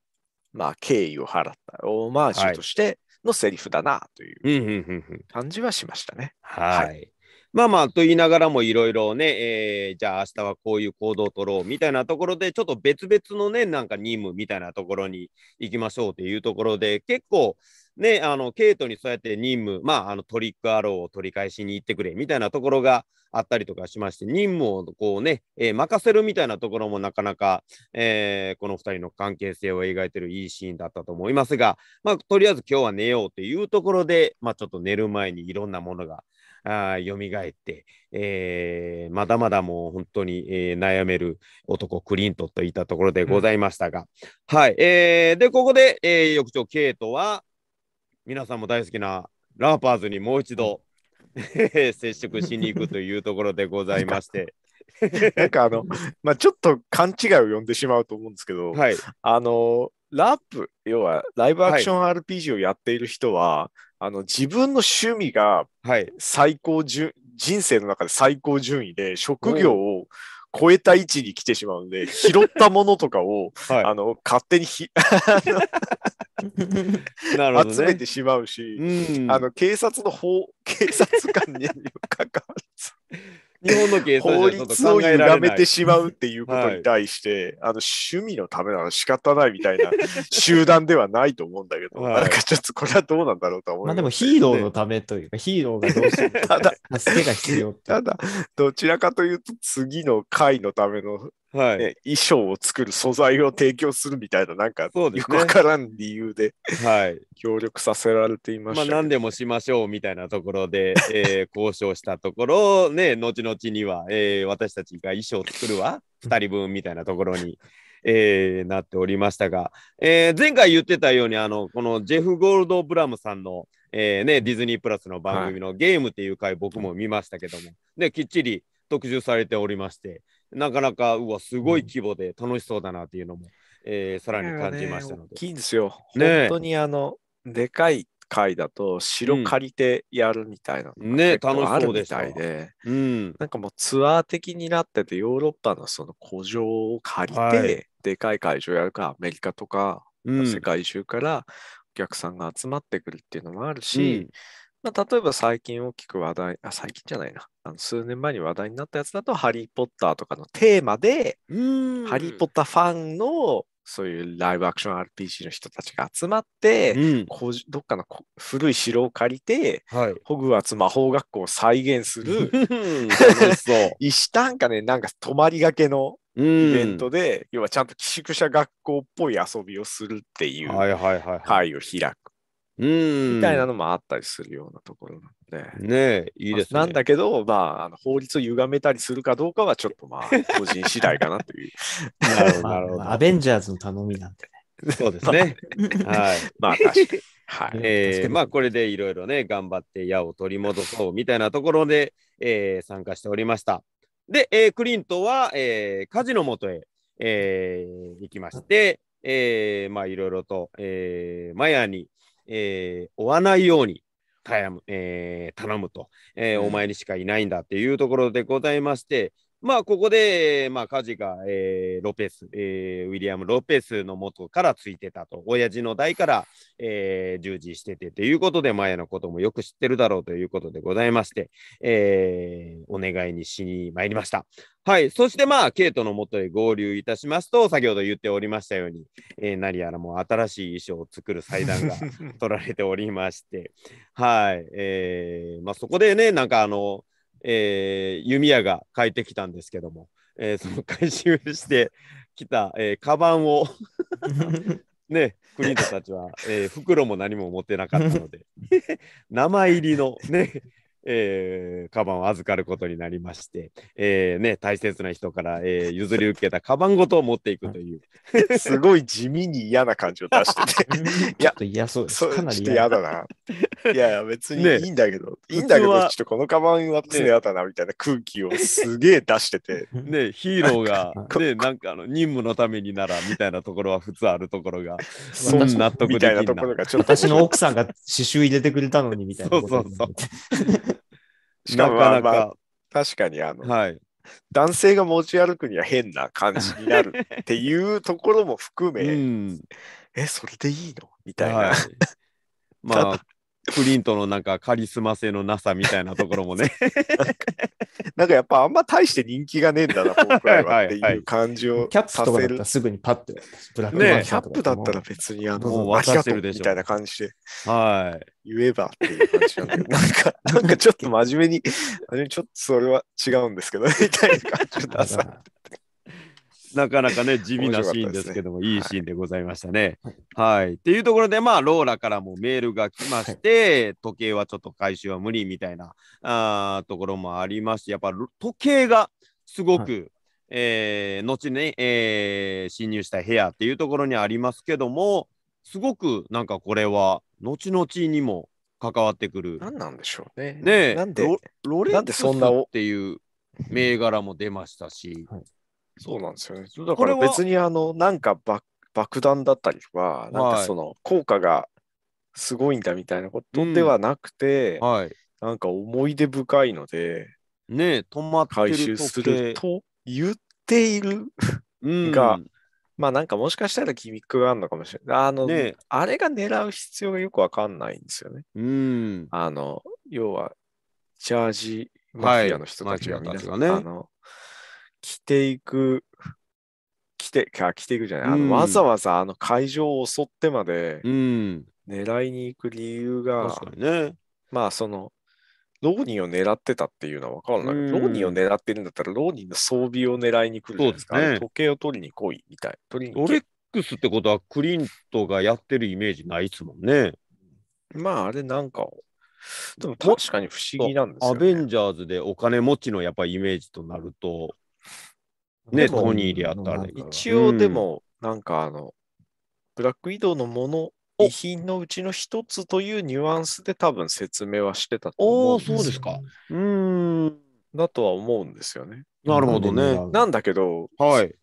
まあ、敬意を払った、オマージュとしてのセリフだな、という感じはしましたね。はい。はいまあまあと言いながらもいろいろね、えー、じゃあ明日はこういう行動を取ろうみたいなところでちょっと別々のねなんか任務みたいなところに行きましょうっていうところで結構ね、あの、ケイトにそうやって任務、まあ、あの、トリックアローを取り返しに行ってくれ、みたいなところがあったりとかしまして、任務をこうね、えー、任せるみたいなところもなかなか、えー、この2人の関係性を描いてるいいシーンだったと思いますが、まあ、とりあえず今日は寝ようっていうところで、まあ、ちょっと寝る前にいろんなものが、あ蘇って、えー、まだまだもう本当に、えー、悩める男クリントといったところでございましたが、うん、はい、えー、でここで、えー、翌朝ケイトは、皆さんも大好きなラーパーズにもう一度 接触しに行くというところでございまして。なんかあの、まあ、ちょっと勘違いを呼んでしまうと思うんですけど、はい、あのラップ要はライブアクション RPG をやっている人は、はい、あの自分の趣味が最高はい、人生の中で最高順位で職業を、うん超えた位置に来てしまうので、拾ったものとかを、はい、あの勝手にひ ね、集めてしまうし、うん、あの警察の警察官にもわらず 日本の警察法律を歪めてしまうっていうことに対して、はい、あの趣味のためなら仕方ないみたいな 集団ではないと思うんだけど、はい、なんかちょっとこれはどうなんだろうと思いま、ね、まあでもヒーローのためというか、ヒーローがどうして ただ、助けが必要ただ、どちらかというと次の回のためのはいね、衣装を作る素材を提供するみたいな、なんか、そうですね、よくわからん理由で、はい、協力させられていました、ね、まあ、何でもしましょうみたいなところで、えー、交渉したところ、ね、後々には、えー、私たちが衣装を作るわ、2人分みたいなところに。えー、なっておりましたが、えー、前回言ってたようにあのこのジェフ・ゴールド・ブラムさんの、えーね、ディズニープラスの番組のゲームっていう回、僕も見ましたけども、ね、きっちり特集されておりまして、なかなかうわすごい規模で楽しそうだなっていうのも、うん、えー、さらに感じましたので、大きいんですよ、ね、本当にあのでかい会だと城借りてやるみたいなのが結構あるみたいで、ねうん、なんかもうツアー的になっててヨーロッパのその古城を借りて、はい、でかい会場やるかアメリカとか、世界中からお客さんが集まってくるっていうのもあるし、まあ、例えば最近大きく話題、あ、最近じゃないな。あの数年前に話題になったやつだと、ハリー・ポッターとかのテーマで、ハリー・ポッターファンのそういうライブアクション RPG の人たちが集まって、うん、こうどっかの古い城を借りて、はい、ホグワーツ魔法学校を再現する石炭 かねなんか泊まりがけのイベントで、うん、要はちゃんと寄宿舎学校っぽい遊びをするっていう会を開くうんみたいなのもあったりするようなところなので。ねいいです、ねまあ、なんだけど、まあ、あの法律を歪めたりするかどうかはちょっとまあ、個人次第かなという。なるほど、なるほど。アベンジャーズの頼みなんてね。そうですね。はい。まあ、確かに。はい。えー、まあ、これでいろいろね、頑張って矢を取り戻そうみたいなところで、えー、参加しておりました。で、えー、クリントは、えー、火事のもとへ、えー、行きまして、えー、まあ、いろいろと、えー、マヤに、えー、追わないように頼む,、えー、頼むと、えー、お前にしかいないんだっていうところでございまして、まあ、ここで、まあ、家事が、えー、ロペス、えー、ウィリアム・ロペスの元からついてたと、親父の代から、えー、従事しててということで、前のこともよく知ってるだろうということでございまして、えー、お願いにしに参りました。はい、そして、まあ、ケイトのもとへ合流いたしますと、先ほど言っておりましたように、えー、何やらもう新しい衣装を作る祭壇が 取られておりまして、はい、えーまあ、そこでね、なんかあの、えー、弓矢が帰ってきたんですけども、えー、その回収してきた、えー、カバンを ね、クリントたちは、えー、袋も何も持ってなかったので、名 前入りの、ね、えー、カバンを預かることになりまして、えーね、大切な人から、えー、譲り受けたカバンごとを持っていくという。すごい地味に嫌な感じを出してて、いや、ちょっと嫌そうです。かなり嫌だな。いや、別にいいんだけど、ね、いいんだけど、ちょっとこのカバンは嫌だなみたいな空気をすげえ出してて。ね、ヒーローが、ね、なんかあの任務のためにならみたいなところは普通あるところが、そん納得みたいなところがちょっと。私の奥さんが刺繍入れてくれたのにみたいな。そうそうそう。しかも、まあまあ、確かにあの、はい、男性が持ち歩くには変な感じになるっていうところも含め、うん、え、それでいいのみたいな。はい、まあ、プリントのなんかカリスマ性のなさみたいなところもね なんかやっぱあんま大して人気がねえんだな、今回はっていう感じをキャップとかだったらすぐにパッて、ブラックマね、キャップだったら別にあの、あるでしょみたいな感じで言えばっていう感じなんだなんか、なんかちょっと真面目に、ちょっとそれは違うんですけど、みたいな感じを出さなかなかね、地味なシーンですけども、ね、いいシーンでございましたね。はい。はい、っていうところで、まあ、ローラからもメールが来まして、はい、時計はちょっと回収は無理みたいなあところもありまして、やっぱ時計がすごく、はい、えー、後ね、えー、侵入した部屋っていうところにありますけども、すごくなんかこれは、後々にも関わってくる。んなんでしょうね。ねなんでロレックスっていう銘柄も出ましたし。はいそうなんですよね。だから別にあの、なんか爆爆弾だったりとか、なんかその効果がすごいんだみたいなことではなくて、はい、なんか思い出深いので、ねえ、止まって回収すると言っているが、うん、まあなんかもしかしたらギミックがあるのかもしれない。あの、ね、あれが狙う必要がよくわかんないんですよね。うん。あの、要は、チャージマフィアの人たちが、はい、ね、あの、着ていく、着て、着ていくじゃない、わざわざあの会場を襲ってまでうん。狙いに行く理由が、ね。まあその、ローニーを狙ってたっていうのは分からないけど、うんローニーを狙ってるんだったら、ローニーの装備を狙いに来るじゃないですか。そうですね時計を取りに来いみたい。取りにオックスってことはクリントがやってるイメージないですもんね。まああれなんか、でも確かに不思議なんですよ、アベンジャーズでお金持ちのやっぱイメージとなると、ね、トニーであったらね。一応でも、なんかあの、ブラック移動のもの、遺品のうちの一つというニュアンスで多分説明はしてたと思うんですよ。おそうですか。うん。だとは思うんですよね。なるほどね。なんだけど、はい。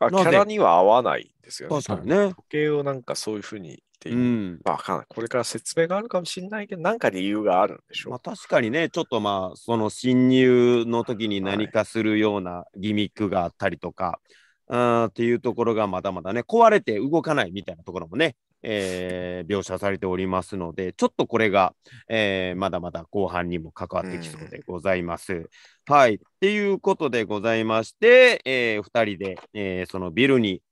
あキャラには合わないんですよね。確かにね。時計をなんかそういうふうにていう。うん、まあ、かんない。これから説明があるかもしれないけど、なんか理由があるんでしょう。まあ、確かにね、ちょっとまあ、その侵入の時に何かするようなギミックがあったりとか、はい、っていうところがまだまだね、壊れて動かないみたいなところもね、えー、描写されておりますので、ちょっとこれが、えー、まだまだ後半にも関わってきそうでございます。うん、はい。っていうことでございまして、えー、2人で、えー、そのビルに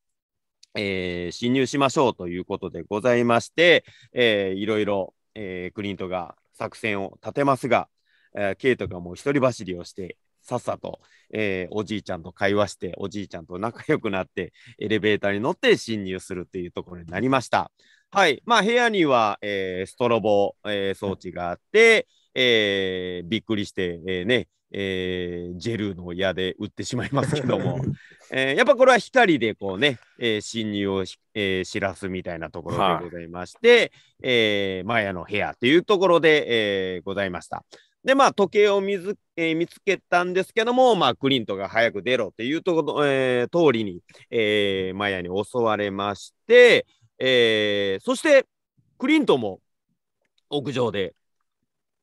えー、侵入しましょうということでございまして、えー、いろいろ、えー、クリントが作戦を立てますが、えー、ケイトがもう一人走りをして、さっさと、えー、おじいちゃんと会話して、おじいちゃんと仲良くなって、エレベーターに乗って侵入するっていうところになりました。はい。まあ、部屋には、えー、ストロボ、えー、装置があって、えー、びっくりして、えー、ね、えー、ジェルの矢で打ってしまいますけども、えー、やっぱこれは光でこうね、えー、侵入を、えー、知らすみたいなところでございまして、はえー、マヤの部屋というところで、えー、ございました。で、まあ、時計を見つ,、えー、見つけたんですけども、まあ、クリントが早く出ろっていうとこえー、通りに、えー、マヤに襲われまして、えー、そして、クリントも屋上で、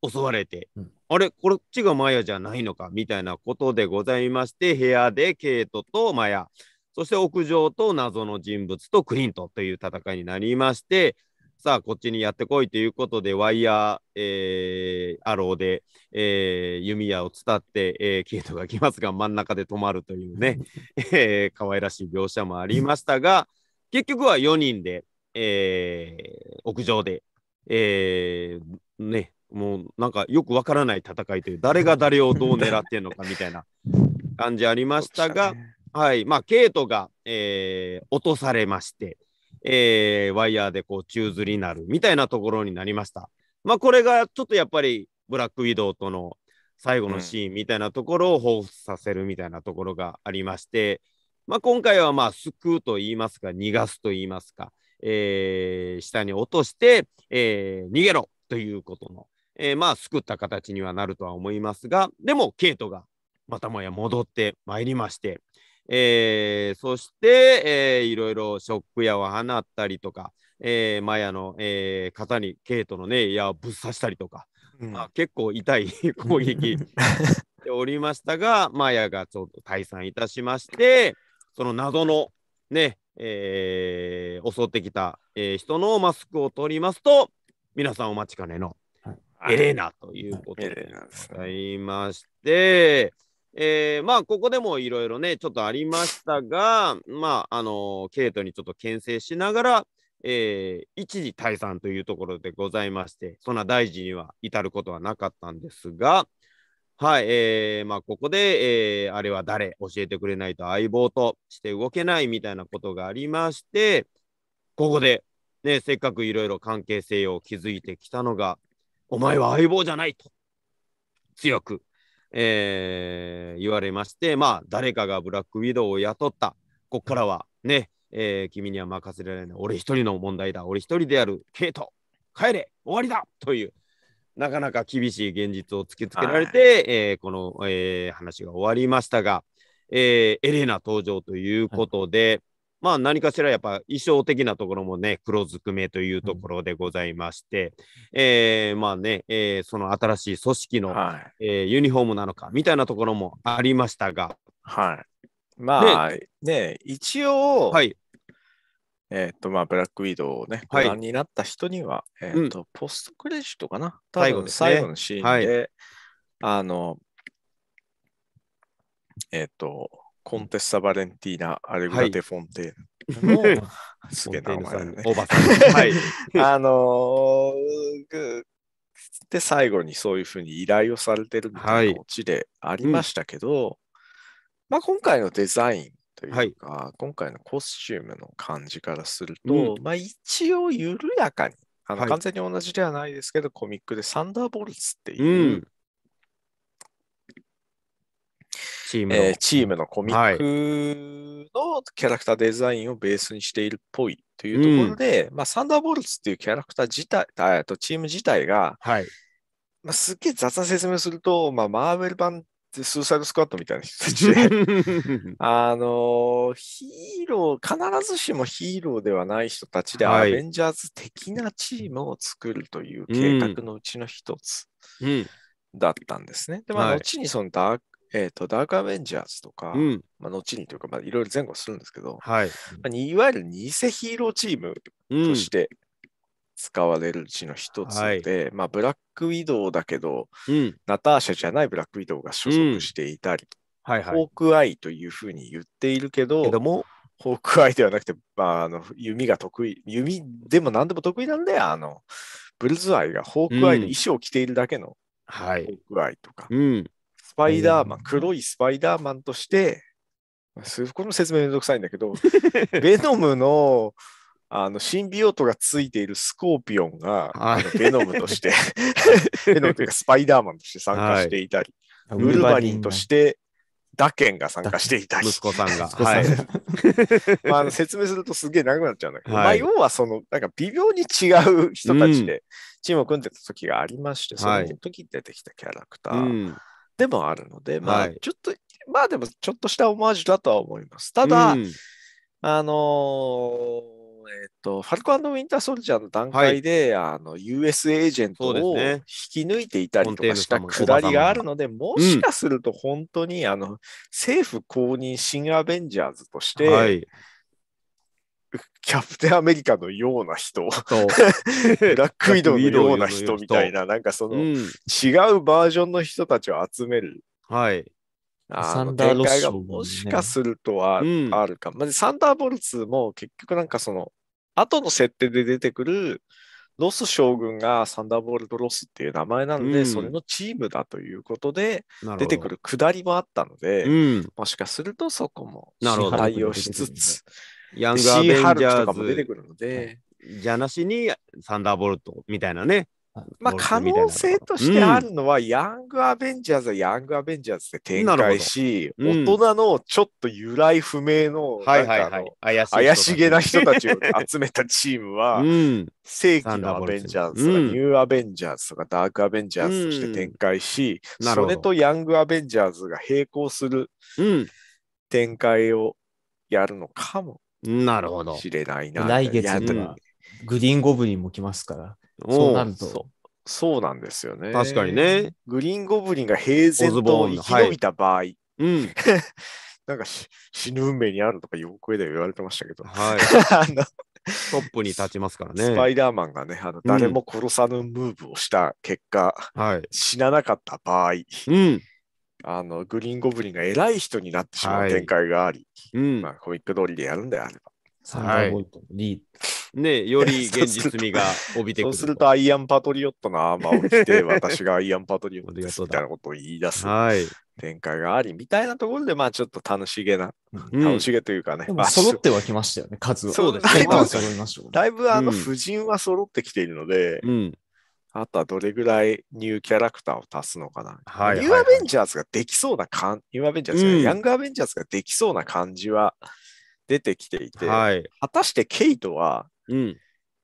襲われて、うん、あれこっちがマヤじゃないのかみたいなことでございまして部屋でケイトとマヤそして屋上と謎の人物とクリントという戦いになりましてさあこっちにやってこいということでワイヤー、えー、アローで、えー、弓矢を伝って、えー、ケイトが来ますが真ん中で止まるというね、えー、可愛らしい描写もありましたが結局は4人で、えー、屋上で、えー、ねもうなんかよくわからない戦いという、誰が誰をどう狙ってんのかみたいな 感じありましたが、ね、はい、まあ、ケイトが、えー、落とされまして、えー、ワイヤーでこう宙づりになるみたいなところになりました。まあ、これがちょっとやっぱりブラックウィドウとの最後のシーンみたいなところを彷彿させるみたいなところがありまして、まあ、今回はまあ救うと言いますか逃がすと言いますか、えー、下に落として、えー、逃げろということのえー、まあ救った形にはなるとは思いますがでもケイトがまたもや戻ってまいりまして、えー、そして、えー、いろいろショック矢を放ったりとか、えー、マヤの、えー、方にケイトのね矢をぶっ刺したりとか、うん、まあ、結構痛い 攻撃しておりましたがマヤがちょっと退散いたしましてその謎のね、えー、襲ってきた、えー、人のマスクを取りますと皆さんお待ちかねのエレーナということでございまして、えー、まあ、ここでもいろいろね、ちょっとありましたが、まあ、あのケイトにちょっと牽制しながら、えー、一時退散というところでございまして、そんな大事には至ることはなかったんですが、はい、えー、まあ、ここで、えー、あれは誰、教えてくれないと相棒として動けないみたいなことがありまして、ここで、ね、せっかくいろいろ関係性を築いてきたのが、お前は相棒じゃないと強く、えー、言われまして、まあ、誰かがブラックウィドウを雇った、ここからはね、えー、君には任せられない、俺一人の問題だ、俺一人である、ケイト、帰れ、終わりだという、なかなか厳しい現実を突きつけられて、はい、えー、この、えー、話が終わりましたが、えー、エレナ登場ということで、はいまあ何かしらやっぱ衣装的なところもね、黒ずくめというところでございまして、うん、えー、まあね、えー、その新しい組織の、はい、えー、ユニフォームなのかみたいなところもありましたが。はい。まあね、ね一応、はい、えっ、ー、と、まあ、ブラックウィドウをね、ご、覧、になった人には、えっ、ー、と、うん、ポストクレジットかな最後、ね、最後のシーンで、はい、あの、えっ、ー、と、コンテッサ・バレンティーナ・アレグラ・デ・フォンテーヌ、すげえ名前だね。おばはい。あのー、で、最後にそういうふうに依頼をされてるみたいなオチでありましたけど、はいうん、まあ今回のデザインというか、はい、今回のコスチュームの感じからすると、うん、まあ一応緩やかに、あの完全に同じではないですけど、コミックでサンダーボルツっていう、チームのえー、チームのコミックのキャラクターデザインをベースにしているっぽいというところで、うん、まあ、サンダーボルツっていうキャラクター自体、あとチーム自体が、はい、まあ、すっげえ雑な説明すると、まあ、マーベル版ってスーサイドスクワットみたいな人たちで、あのヒーロー、必ずしもヒーローではない人たちで、アベンジャーズ的なチームを作るという計画のうちの一つ。うんうんだったんですね。で、まあ、後にそのダーえっ、ー、と、ダークアベンジャーズとか、うん、まあ、後にというか、まあ、いろいろ前後するんですけど、はい。まあ、いわゆる偽ヒーローチームとして使われるうちの一つで、うんまあ、ブラックウィドウだけど、うん、ナターシャじゃないブラックウィドウが所属していたり、はいはい、ホークアイというふうに言っているけど、けどもホークアイではなくて、まあ、あの弓が得意、弓でも何でも得意なんで、あのブルズアイがホークアイの衣装を着ているだけの、うん、ホークアイとか、はいうん、スパイダーマン、黒いスパイダーマンとして、この説明めんどくさいんだけど、ベノムのあのシンビオートがついているスコーピオンが、はい、ベノムとして ベノムというかスパイダーマンとして参加していたり、はい、ウルバリンとしてダケンが参加していたり。息子さんが。はい。まあ、説明するとすげえ長くなっちゃうんだけど、はい、まあ、要はその、なんか微妙に違う人たちでチームを組んでた時がありまして、うん、その時に出てきたキャラクター。はいうんでもあるので、まあ、ちょっと、はい、まあでも、ちょっとしたオマージュだとは思います。ただ、うん、あのー、えっ、ー、と、ファルコンウィンター・ソルジャーの段階で、はい、あの US エージェントを引き抜いていたりとかしたくだりがあるので、もしかすると本当に、あの政府公認新アベンジャーズとして、はいキャプテンアメリカのような人、ラックイドのような人みたいな、なんかその、うん、違うバージョンの人たちを集める。はい。サンダーロもしかするとはあるか。うん、まあ、サンダーボルツも結局なんかその、後の設定で出てくるロス将軍がサンダーボルトロスっていう名前なので、うん、それのチームだということで、出てくるくだりもあったので、うん、もしかするとそこも対応しつつ、ヤングアベンジャーズとかも出てくるので。じゃなしにサンダーボルトみたいなね。まあ可能性としてあるのは、うん、ヤングアベンジャーズはヤングアベンジャーズで展開し、うん、大人のちょっと由来不明の怪しげな人たちを集めたチームは、うん、正規のアベンジャーズとか、ニューアベンジャーズとかダークアベンジャーズとして展開し、それとヤングアベンジャーズが並行する展開をやるのかもなるほど。知れないな。来月にグリーンゴブリンも来ますから、そうなると。そうなんですよね。確かにね。グリーンゴブリンが平然と生き延びた場合、うん、なんか死ぬ運命にあるとか横声で言われてましたけど、はい、トップに立ちますからね。スパイダーマンがね、あの誰も殺さぬムーブをした結果、うん、死ななかった場合、うん、あのグリーンゴブリンが偉い人になってしまう展開があり、はい、まあ、コミック通りでやるんであれば。サンダーボルトのはい、より 現実味が 帯びてくる。そうすると、アイアンパトリオットのアーマーを着て、私がアイアンパトリオット ですみたいなことを言い出す展開があり、みたいなところで、まあちょっと楽しげな、うん、楽しげというかね。あ、揃ってはきましたよね、数は。そうですね。だいぶあの、夫人は揃ってきているので、うん、あとはどれぐらいニューキャラクターを足すのかな。はい、ニューアベンジャーズができそうな感、ニューアベンジャーズ、うん、ヤングアベンジャーズができそうな感じは出てきていて、はい、果たしてケイトは、うん、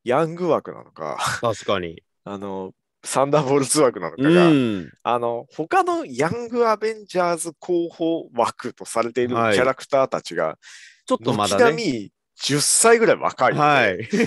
ヤング枠なのか、確かに。あの、サンダーボルツ枠なのかが、うん、あの他のヤングアベンジャーズ候補枠とされているキャラクターたちが、はい、ちょっとまだ、ね、10歳ぐらい若い、ね、はい。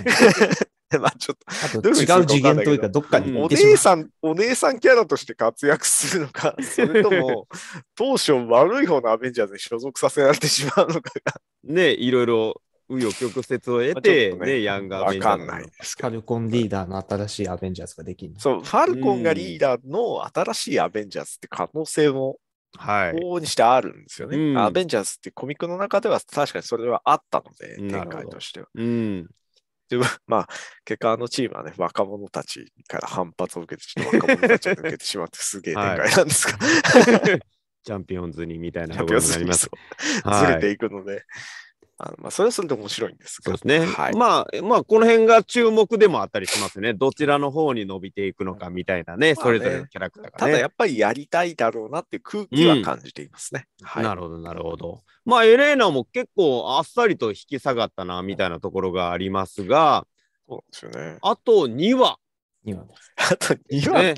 まあちょっと。と違う次元というか、どっかにお姉さん、お姉さんキャラとして活躍するのか、それとも、当初悪い方のアベンジャーズに所属させられてしまうのかが。ねいろいろ紆余曲折を得て、ね、ヤングアベンジャーズ。わかんないですファルコンリーダーの新しいアベンジャーズができる。そう、ファルコンがリーダーの新しいアベンジャーズって可能性も、はい。往にしてあるんですよね、うん、アベンジャーズってコミックの中では確かにそれはあったので、展開としては。うん。自まあ、結果あのチームはね、若者たちから反発を受けて、ちょっと若者たちを抜けてしまって、すげえ展開なんですか。はい、チャンピオンズにみたいなころになります。ずれていくので、あまあ、それはそれで面白いんですそうですね。はい、まあ、まあ、この辺が注目でもあったりしますね。どちらの方に伸びていくのかみたいなね、ねそれぞれのキャラクターが、ね、ただやっぱりやりたいだろうなっていう空気は感じていますね。なるほど、なるほど。まあ、エレーナも結構あっさりと引き下がったな、みたいなところがありますが、そうですよね。あと2話。2話です。あと2話、ね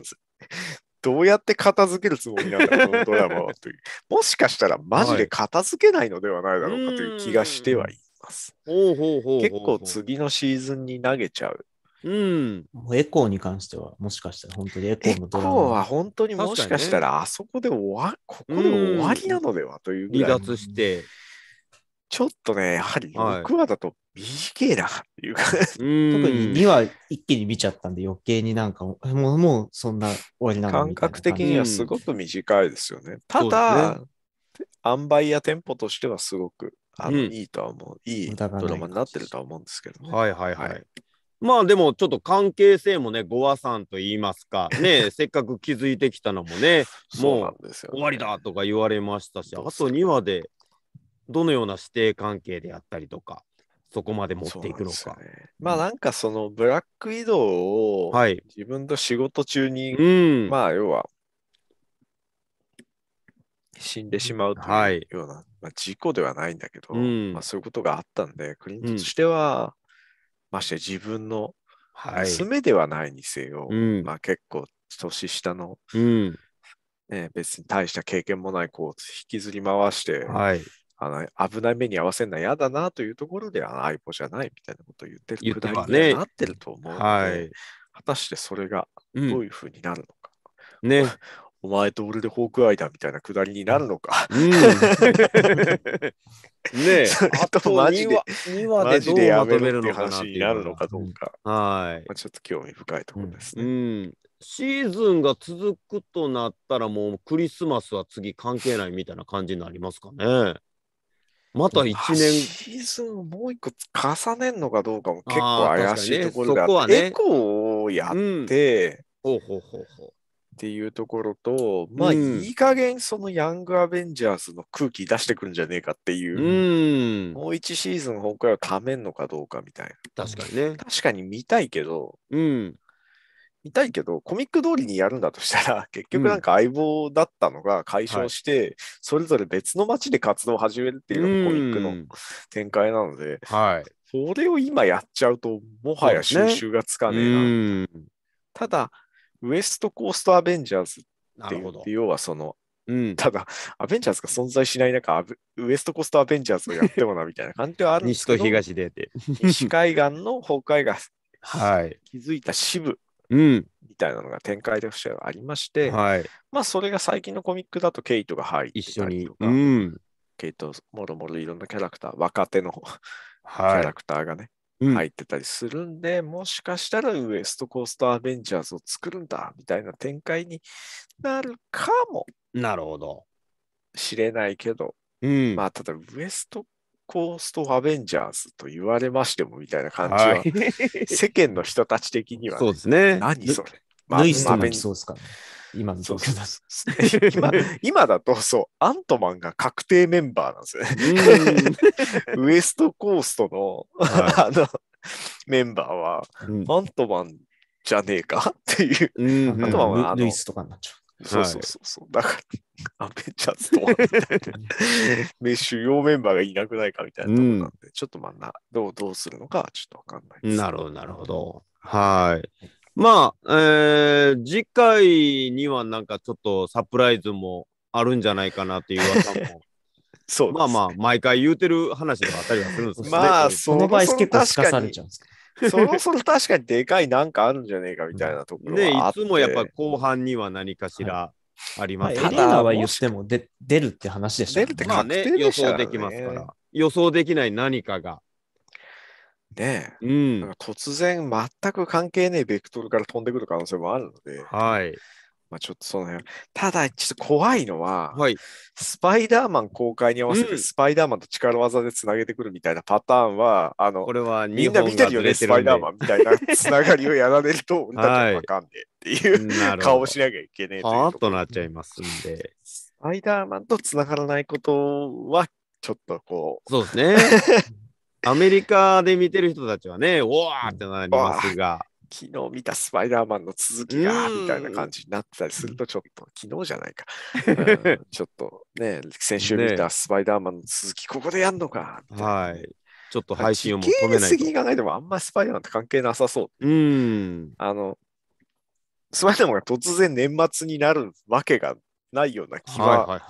どうやって片付けるつもりなんだ、このドラマはという。もしかしたらマジで片付けないのではないだろうかという気がしてはいます。結構次のシーズンに投げちゃう。うん、エコーに関しては、もしかしたら本当にエコーのドラマ。エコーは本当にもしかしたら、あそこで終わ、ね、ここで終わりなのではという離脱して。ちょっとね、やはり6話だと短いなっていうか特に2話一気に見ちゃったんで余計になんかもう、もうそんな終わりなの感覚的にはすごく短いですよね。うん、ただ、ね、塩梅やテンポとしてはすごくあの、うん、いいとは思う、いいドラマになってるとは思うんですけどね。はいはいはい。はい、まあでもちょっと関係性もね、ご和さんと言いますか、ね、せっかく気づいてきたのもね、もう終わりだとか言われましたし、あと2話でどのような師弟関係であったりとか、そこまで持っていくのか。ね、まあなんかそのブラック移動を自分と仕事中に、はい、まあ要は死んでしまうというような、はい、まあ、事故ではないんだけど、うん、まあ、そういうことがあったんで、クリントとしては、うん、まして自分の娘ではないにせよ、はい、まあ、結構年下の、うん、ね、別に大した経験もない子を引きずり回して、はい、あの危ない目に遭わせるのは嫌だなというところで、ああ、相棒じゃないみたいなことを言ってるくだりになってると思うので、ねはい、果たしてそれがどういうふうになるのか。うん、ね。お前と俺でホークアイだみたいなくだりになるのか。うん、ねえ、あとマジで、2話でどうまとめるのかなになるのかどうか。はい。まあ、ちょっと興味深いところですね。うんうんシーズンが続くとなったらもうクリスマスは次関係ないみたいな感じになりますかね。また1年。シーズンもう一個重ねるのかどうかも結構怪しいところがあって、ねね、をやって、うん、ほうほうほうほうっていうところと、まあ、いい加減そのヤングアベンジャーズの空気出してくるんじゃねえかっていう、うん、もう1シーズン崩壊をためんのかどうかみたいな。確かにね。確かに見たいけど、うん、見たいけど、コミック通りにやるんだとしたら、結局なんか相棒だったのが解消して、うんはい、それぞれ別の街で活動を始めるっていうのがコミックの展開なので、はい、それを今やっちゃうと、もはや収集がつかねえな、ね、ただ、ウエストコーストアベンジャーズっていう、要はその、うん、ただ、アベンジャーズが存在しない中、ウエストコーストアベンジャーズをやってもなみたいな感じはあるんですけど西と東で 西海岸の崩壊が、はい、気づいた支部うん、みたいなのが展開としてはありまして、はい、まあそれが最近のコミックだとケイトが入ってたりとか、うん、ケイトもろもろいろんなキャラクター若手の、キャラクターがね、入ってたりするんで、もしかしたらウエストコーストアベンジャーズを作るんだみたいな展開になるかも。なるほど。知れないけど、うん、まあただウエストコースト・アベンジャーズと言われましてもみたいな感じは、はい、世間の人たち的には、ね、そうですね。何それ。まヌイスのそうですか、ね、今の状況だと。今今だと、そう、アントマンが確定メンバーなんですよね。ウエストコーストのはい、あのメンバーは、うん、アントマンじゃねえかっていう。うん、アントマンはあの、ヌイスとかになっちゃう。そうそうそうそう。だから、アベンジャーズとはみたいな。主 要メンバーがいなくないかみたいなとこなんで、うん、ちょっとまあな、どう、どうするのかちょっとわかんないです。なるほど、なるほど。はい。まあ、えー、次回にはなんかちょっとサプライズもあるんじゃないかなっていう噂も。そう、ね、まあまあ、毎回言うてる話ではあったりはするんですけど、ね、まあ、その場合結構透かされちゃうんですか そろそろ確かにでかいなんかあるんじゃねえかみたいなところで、いつもやっぱ後半には何かしらあります、ね、はい、まあ、エナは言ってもで出るって話でしょ、ね。出るって確定でしょ、ね、まあ、ね。予想できますから。予想できない何かが。ねえ、うん、突然全く関係ねえベクトルから飛んでくる可能性もあるので、はい、まあ、ちょっとその辺。ただ、ちょっと怖いのは、はい、スパイダーマン公開に合わせて、スパイダーマンと力技でつなげてくるみたいなパターンは、あの、これはみんな見てるよね、スパイダーマンみたいなつながりをやられると、俺たちわかんねえっていう、はい、顔をしなきゃいけねえいと。となっちゃいますんで。スパイダーマンとつながらないことは、ちょっとこう。そうですね。アメリカで見てる人たちはね、おわーってなりますが。昨日見たスパイダーマンの続きが、みたいな感じになってたりすると、ちょっと、昨日じゃないか。うん、ちょっとね、先週見たスパイダーマンの続き、ここでやんのか、ね。はい。ちょっと配信をもめないと。責任がないでも、あんまスパイダーマンって関係なさそう。うん。あの、スパイダーマンが突然年末になるわけがないような気は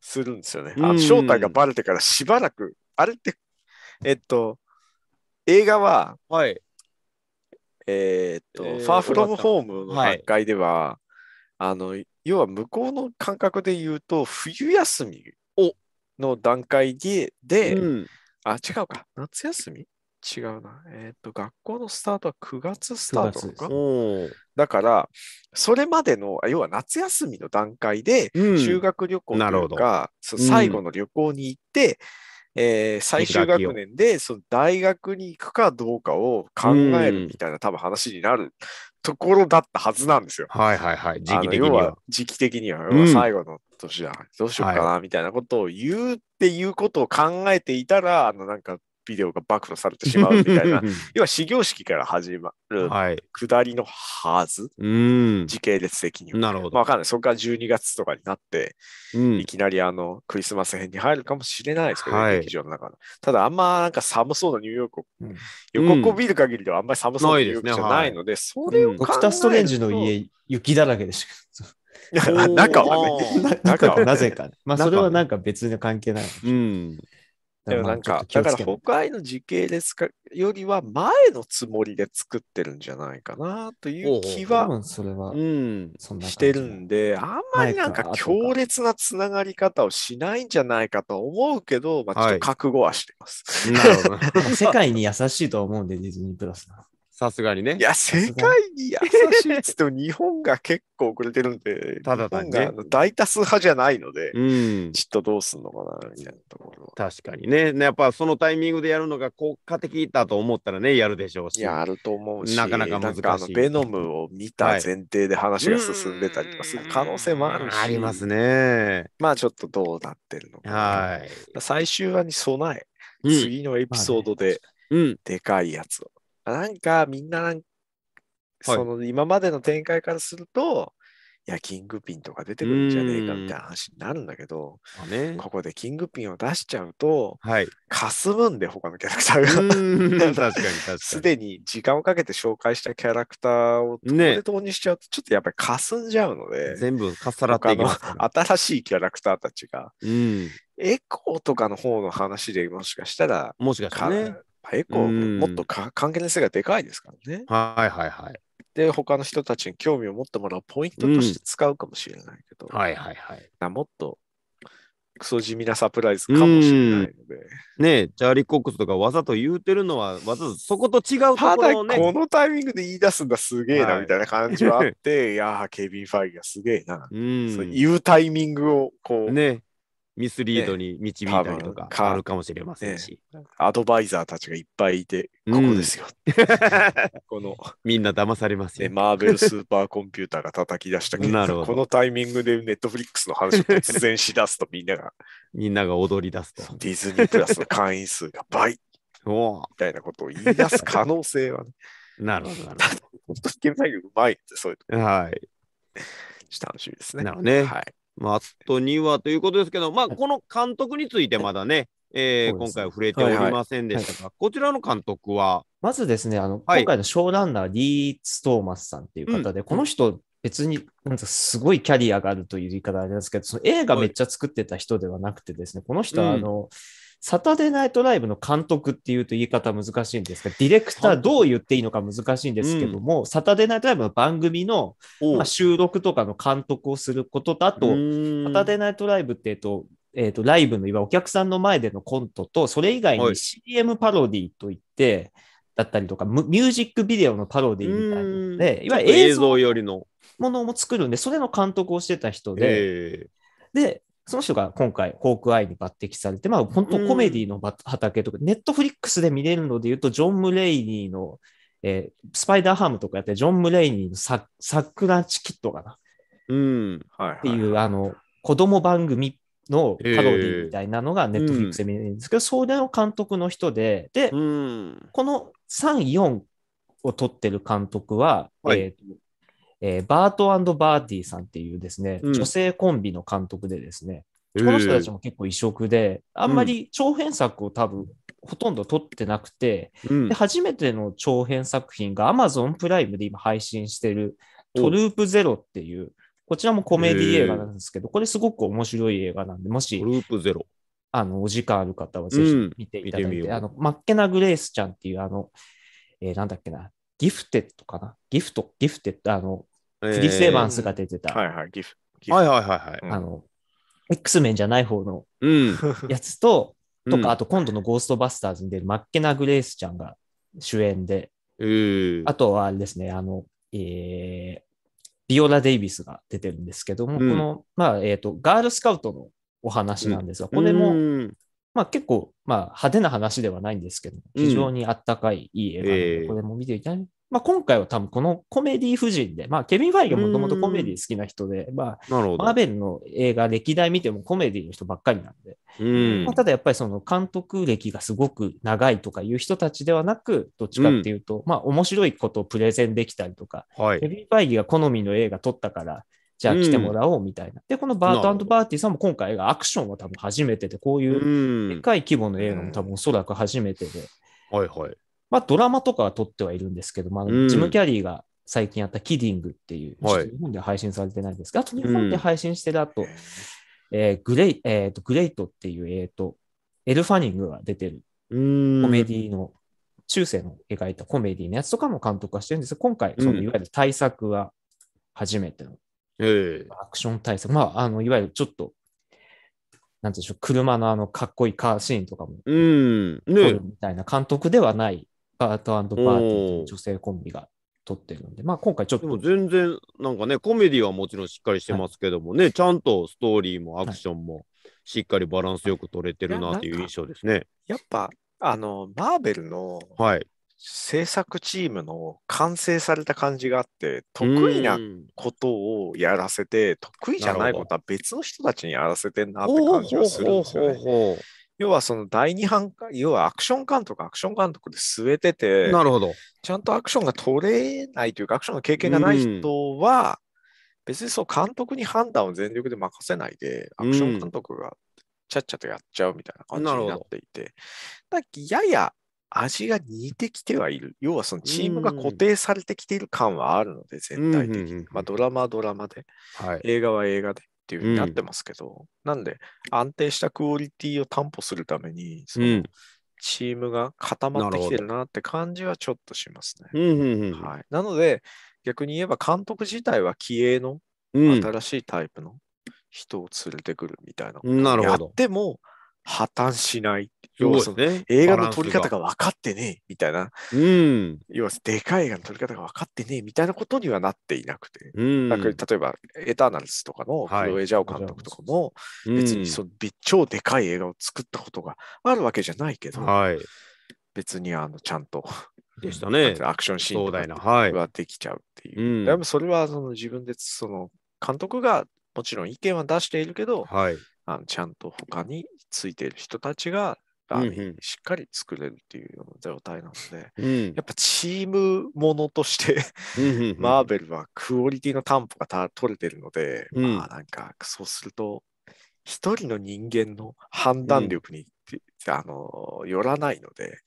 するんですよね。はいはいはい、あ正体がバレてからしばらく、あれって、えっと、映画は、はい、えー、っと、ファーフロムホームの段階では、はい、あの、要は向こうの感覚で言うと、冬休みの段階で、で、うん、あ、違うか、夏休み違うな。えっ、と、学校のスタートは9月スタートか。だから、それまでの、要は夏休みの段階で、修学旅行とか、うん、最後の旅行に行って、えー、最終学年でその大学に行くかどうかを考えるみたいな多分話になるところだったはずなんですよ。はいはいはい。時期的には。は時期的には、は最後の年だ、うん、どうしようかなみたいなことを言うっていうことを考えていたら、あのなんかビデオが暴露されてしまうみたいな、要は始業式から始まる下りのはず、うん、時系列的には。なるほど。わ、まあ、かんない。そこから12月とかになって、うん、いきなりあのクリスマス編に入るかもしれないですけど、ね、はい、劇場の中の。ただ、あんまなんか寒そうなニューヨークを、うん、横を見る限りではあんまり寒そうなニューヨークじゃないので、それをドクタストレンジの家、雪だらけでした。中はね。中はなぜか、ね。まあ、それはなんか別に関係ない。うん。でもなんか、だから北海の時系列かよりは前のつもりで作ってるんじゃないかなという気は、それは、うん、してるんで、あんまりなんか強烈なつながり方をしないんじゃないかと思うけど、まあ、ちょっと覚悟はしてます。はい、なるほど。世界に優しいと思うんで、ディズニープラスは。さすがにね。いや、世界に優しいっつっても日本が結構遅れてるんで、ただ単に、ね、大多数派じゃないので、うん、ちょっとどうすんのかな、みたいなところ確かにね。やっぱそのタイミングでやるのが効果的だと思ったらね、やるでしょうし。やると思うし、なかなか難しい。あのベノムを見た前提で話が進んでたりとかする可能性もあるし。ありますね。まあちょっとどうなってるのか、はい。最終話に備え、次のエピソードで、うん、でかいやつを。なんかみんななんその今までの展開からすると、い、や、キングピンとか出てくるんじゃねえかみたいな話になるんだけど、ねここでキングピンを出しちゃうと、はい。かすむんで、他のキャラクターが。確かに確かに。すでに時間をかけて紹介したキャラクターをこねで投入しちゃうと、ちょっとやっぱりかすんじゃうので、全部かっさらっていきのます新しいキャラクターたちが、うん。エコーとかの方の話でもしかしたら、もしかしたらね。平行もっと関係性がでかいですからね。はいはいはい。で、他の人たちに興味を持ってもらうポイントとして使うかもしれないけど、はいはいはい。もっとクソ地味なサプライズかもしれないので。ねえ、チャーリー・コックスとかわざと言うてるのは、わざとそこと違うところを、ね、ただこのタイミングで言い出すんだ、すげえな、みたいな感じはあって、い、やー、ケビン・ファイがすげえな。うん。そういうタイミングを、こう、ね、ミスリードに導いたりとかわるかもしれませんし、アドバイザーたちがいっぱいいて、ここですよ。うん、このみんな騙されますよ、ね、マーベルスーパーコンピューターが叩き出したけど、このタイミングでネットフリックスの話を突然しだすとみんなが、みんなが踊り出すと。ディズニープラスの会員数が倍 みたいなことを言い出す可能性は、ね、なるほど、なるほど。本当にゲーム対応うまいって、そういう。はい。楽しみですね。なるほどね。はい。マスト・にはということですけど、まあ、この監督についてまだね、えー、今回は触れておりませんでしたが、はいはい、こちらの監督はまずですね、あの、はい、今回のショーランナー、リーストーマスさんっていう方で、うん、この人、別に、なんかすごいキャリアがあるという言い方ありですけど、その映画めっちゃ作ってた人ではなくてですね、この人はあの、うんサタデーナイトライブの監督っていうと言い方難しいんですが、ディレクターどう言っていいのか難しいんですけども、うん、サタデーナイトライブの番組の、まあ、収録とかの監督をすることと、あと、サタデーナイトライブって、えっと、えっと、ライブのいわお客さんの前でのコントと、それ以外に CM パロディといって、だったりとか、ミュージックビデオのパロディみたいなので、いわゆる映像よりのものも作るんで、それの監督をしてた人で、で、その人が今回、ホークアイに抜擢されて、まあ、本当コメディの畑とか、うん、ネットフリックスで見れるので言うと、ジョン・ムレイニーの、えー、スパイダーハムとかやって、ジョン・ムレイニーのササクラチキットかな。うん。はい、はい。っていう、あの、子供番組のパロディみたいなのがネットフリックスで見れるんですけど、えーうん、それの監督の人で、で、うん、この3、4を取ってる監督は、はい、えーえー、バートバーティーさんっていうですね、女性コンビの監督でですね、この人たちも結構異色で、えー、あんまり長編作を多分ほとんど撮ってなくて、うん、で初めての長編作品が Amazon プライムで今配信してるトループゼロっていう、こちらもコメディ映画なんですけど、えー、これすごく面白い映画なんで、もし、トループゼロあのお時間ある方はぜひ見ていただいて、うん、てあのマッケナ・グレースちゃんっていう、あの、えー、なんだっけな、ギフテッドかなギフト、ギフテッド、あの、フえー、リス・エヴァンスが出てた。はいはい、ギフ。ギフはいはいはいはい。あの、X メンじゃない方の やつと、うん、とか、あと今度のゴーストバスターズに出るマッケナ・グレースちゃんが主演で、えー、あとはあれですね、あの、えー、ビオラ・デイビスが出てるんですけども、うん、この、まあ、えっ、ー、と、ガールスカウトのお話なんですが、これも、まあ、結構、まあ、派手な話ではないんですけど、非常にあったかい、いい映画で、これも見ていただいえー、まあ、今回は多分このコメディ夫人で、まあ、ケビン・ファイがもともとコメディ好きな人で、まあ、マーベルの映画歴代見てもコメディの人ばっかりなんで、うんまあ、ただやっぱりその監督歴がすごく長いとかいう人たちではなく、どっちかっていうと、うん、まあ、面白いことをプレゼンできたりとか、はい、ケビン・ファイギが好みの映画撮ったから、じゃあ来てもらおうみたいな。で、このバートバーティーさんも今回がアクションは多分初めてで、こういうでかい規模の映画も多分おそらく初めてで。はいはい。まあドラマとかは撮ってはいるんですけど、まあ、ジム・キャリーが最近やったキディングっていう、はい、日本で配信されてないんですが、あと日本で配信してる後、えー、グレイ、えっ、ー、と、グレイトっていう、えっ、ー、と、エル・ファニングが出てるコメディの、中世の描いたコメディのやつとかも監督はしてるんですが、今回、そのいわゆる大作は初めてのええ、アクション対策、まあ、あのいわゆるちょっと、なんていうんでしょう、車のあのかっこいいカーシーンとかも、うんね、みたいな監督ではない、パートパーティーの女性コンビが撮ってるので、まあ、今回ちょっと。でも全然、なんかね、コメディはもちろんしっかりしてますけどもね、はい、ちゃんとストーリーもアクションも、しっかりバランスよく取れてるなっていう印象ですね。はい、ややっぱあのマーベルの、はい、制作チームの完成された感じがあって得意なことをやらせて得意じゃないことは別の人たちにやらせてんなって感じがするんですよね。要はその第二版、要はアクション監督、アクション監督で据えてて、なるほど。ちゃんとアクションが取れないというか、アクションの経験がない人は、別にそう監督に判断を全力で任せないで、アクション監督がちゃっちゃとやっちゃうみたいな感じになっていて、だやや味が似てきてはいる。要はそのチームが固定されてきている感はあるので、全体的に。まあ、ドラマはドラマで、はい、映画は映画でっていうふうになってますけど、うん、なんで安定したクオリティを担保するために、そのチームが固まってきてるなって感じはちょっとしますね。はい、なので、逆に言えば監督自体は気鋭の新しいタイプの人を連れてくるみたいなるほど。やっても、うん破綻しない。要はその、ね、映画の撮り方が分かってねえみたいな、うん、要はでかい映画の撮り方が分かってねえみたいなことにはなっていなくて、うん、か例えばエターナルスとかのクロエ・ジャオ監督とかも、別にその超でかい映画を作ったことがあるわけじゃないけど、はい、別にあのちゃんとでしたね。アクションシーンとかはできちゃうっていう。で、は、も、それはその自分でその監督がもちろん意見は出しているけど、はい、あのちゃんと他についている人たちがラーメンしっかり作れるっていうような状態なので、うんやっぱチームものとして マーベルはクオリティの担保が取れてるので、うん、まあなんかそうすると一人の人間の判断力に、うん、あのよらないので、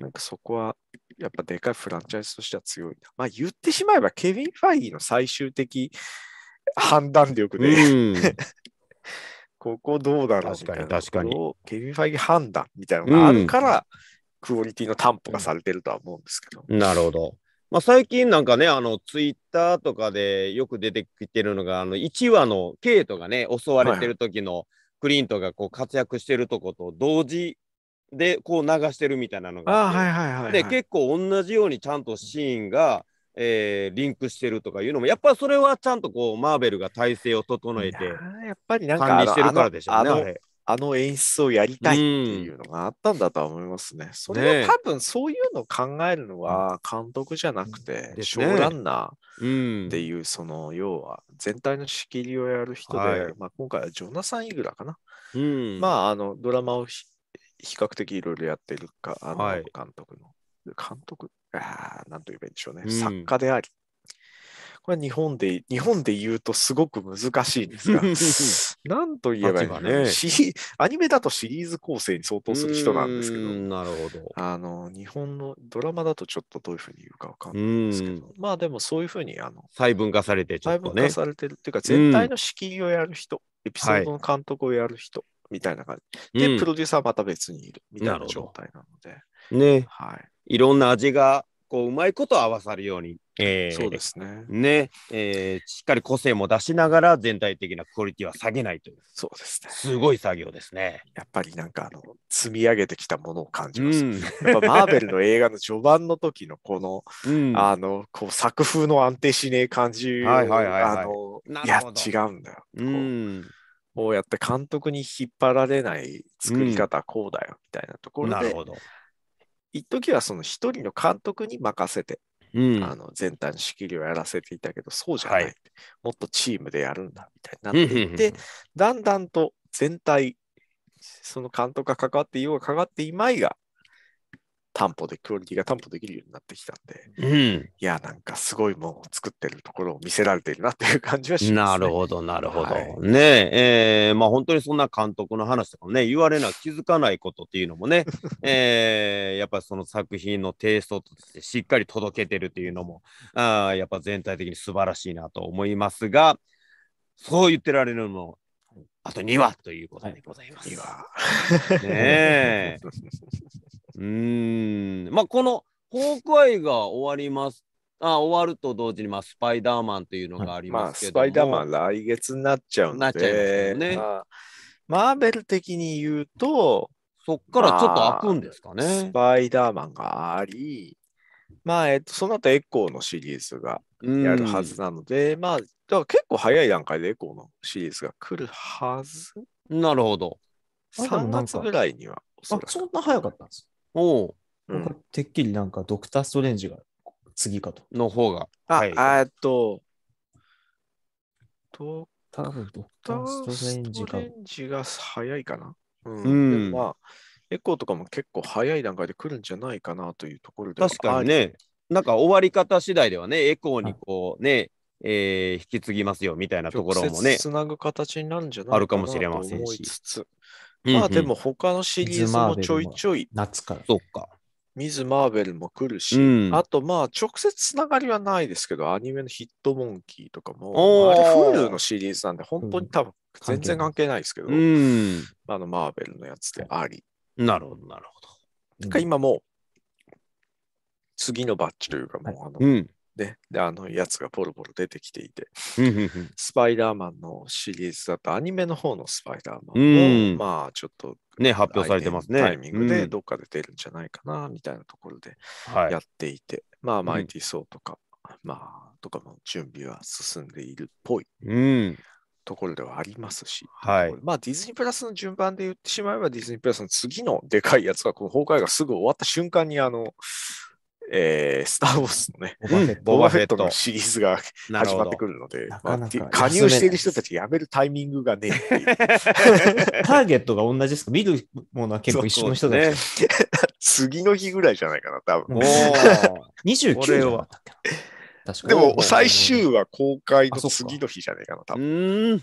なんかそこはやっぱでかいフランチャイズとしては強いまあ言ってしまえばケビン・ファイギーの最終的判断力で、うん、ここどうだろうみたいな確かにケビファイ判断みたいなのがあるから、うん、クオリティの担保がされてるとは思うんですけど。なるほど。まあ、最近なんかね、あのツイッターとかでよく出てきてるのが、あの1話のケイトがね、襲われてる時のクリントがこう活躍してるとこと同時でこう流してるみたいなのがあって、はいはいはい、で結構同じようにちゃんとシーンがえー、リンクしてるとかいうのもやっぱそれはちゃんとこうマーベルが体制を整えてやっぱりなんか管理してるからでしょうねあの演出をやりたいっていうのがあったんだとは思いますね。それは多分そういうのを考えるのは監督じゃなくて、ショーランナーっていう、その要は全体の仕切りをやる人で、はい、まあ、今回はジョナサン・イグラかな。うん、まああのドラマを比較的いろいろやってるか、あの監督の。はい、監督あなんと言えばいいんでしょうね、うん、作家であり、これは日本で、日本で言うとすごく難しいんですが、なんと言えばいいのねアニメだとシリーズ構成に相当する人なんですけど、なるほどあの日本のドラマだとちょっとどういうふうに言うかわかんないんですけど、まあでもそういうふうにあの細分化されてちょっと、ね、細分化されてるっていうか、全体の仕切りをやる人、エピソードの監督をやる人。みたいな感じ。で、プロデューサーはまた別にいるみたいな状態なので。ね。はい。いろんな味がこううまいこと合わさるように、えー、そうですねね、えー、しっかり個性も出しながら全体的なクオリティは下げないというそうですねすごい作業ですねやっぱりなんかあの積み上げてきたものを感じます、うん、やっぱマーベルの映画の序盤の時のこのうん、あのこう作風の安定しねえ感じはいはいはい、はい、あのいや違うんだよ、うんこうやって監督に引っ張られない作り方こうだよみたいなところで、なるほど一時はその一人の監督に任せて、うん、あの全体の仕切りをやらせていたけど、そうじゃない、はい、もっとチームでやるんだみたいになっていて、だんだんと全体、その監督が関わっていようが関わっていまいが、担保で、クオリティが担保できるようになってきたんで、うん、いや、なんかすごいものを作ってるところを見せられてるなっていう感じはします、ね、なるほど、なるほど。はい、ねえ、えー、まあ本当にそんな監督の話とかね、言われな気づかないことっていうのもね、えー、やっぱりその作品のテイストとしてしっかり届けてるっていうのも、あやっぱ全体的に素晴らしいなと思いますが、そう言ってられるのもあと2話ということでございます。はい、ね うん。まあ、この、ホークアイが終わります。あ終わると同時に、まあ、スパイダーマンというのがありますけど、まあ、スパイダーマン来月になっちゃうんで。ね、まあ。マーベル的に言うと、そっからちょっと開くんですかね。まあ、スパイダーマンがあり、まあ、えっと、その後エコーのシリーズがやるはずなので、まあ、だから結構早い段階でエコーのシリーズが来るはず。なるほど。3月ぐらいにはあ。そんな早かったんですおお、なん、てっきりなんかドクター・ストレンジが次かと。の方が。あ、はい、えっと。と、多分ドクター・ストレンジが早いかな。うん。うん、まあ、エコーとかも結構早い段階で来るんじゃないかなというところで。確かにね。なんか終わり方次第ではね、エコーにこうね、えー、引き継ぎますよみたいなところもね。つなぐ形になるんじゃないあるかもしれませんし。まあでも他のシリーズもちょいちょい。夏から。そうか。ミズ・マーベルも来るし、うん、あとまあ直接つながりはないですけど、アニメのヒットモンキーとかも、あれフールのシリーズなんで、本当に多分全然関係ないですけど、うん、あのマーベルのやつであり。なるほど、なるほど。だか今もう、次のバッジというか、もうあの、うん、ね、であのやつがポロポロ出てきていて、スパイダーマンのシリーズだとアニメの方のスパイダーマンも、まあちょっと、ね、発表されてますね。タイミングでどっかで出るんじゃないかな、みたいなところでやっていて、はい、まあマイティソーとか、うん、まあとかも準備は進んでいるっぽい。うんところではありますし、はい、まあディズニープラスの順番で言ってしまえばディズニープラスの次のでかいやつはこの崩壊がすぐ終わった瞬間にあのえー、スター・ウォーズのね、ボバフェットのシリーズが始まってくるので、ななかまあ、加入している人たちやめるタイミングがね ターゲットが同じですか見るものは結構一緒の人だね。次の日ぐらいじゃないかな、多分。29だっでも、最終は公開の次の日じゃないかな、多分。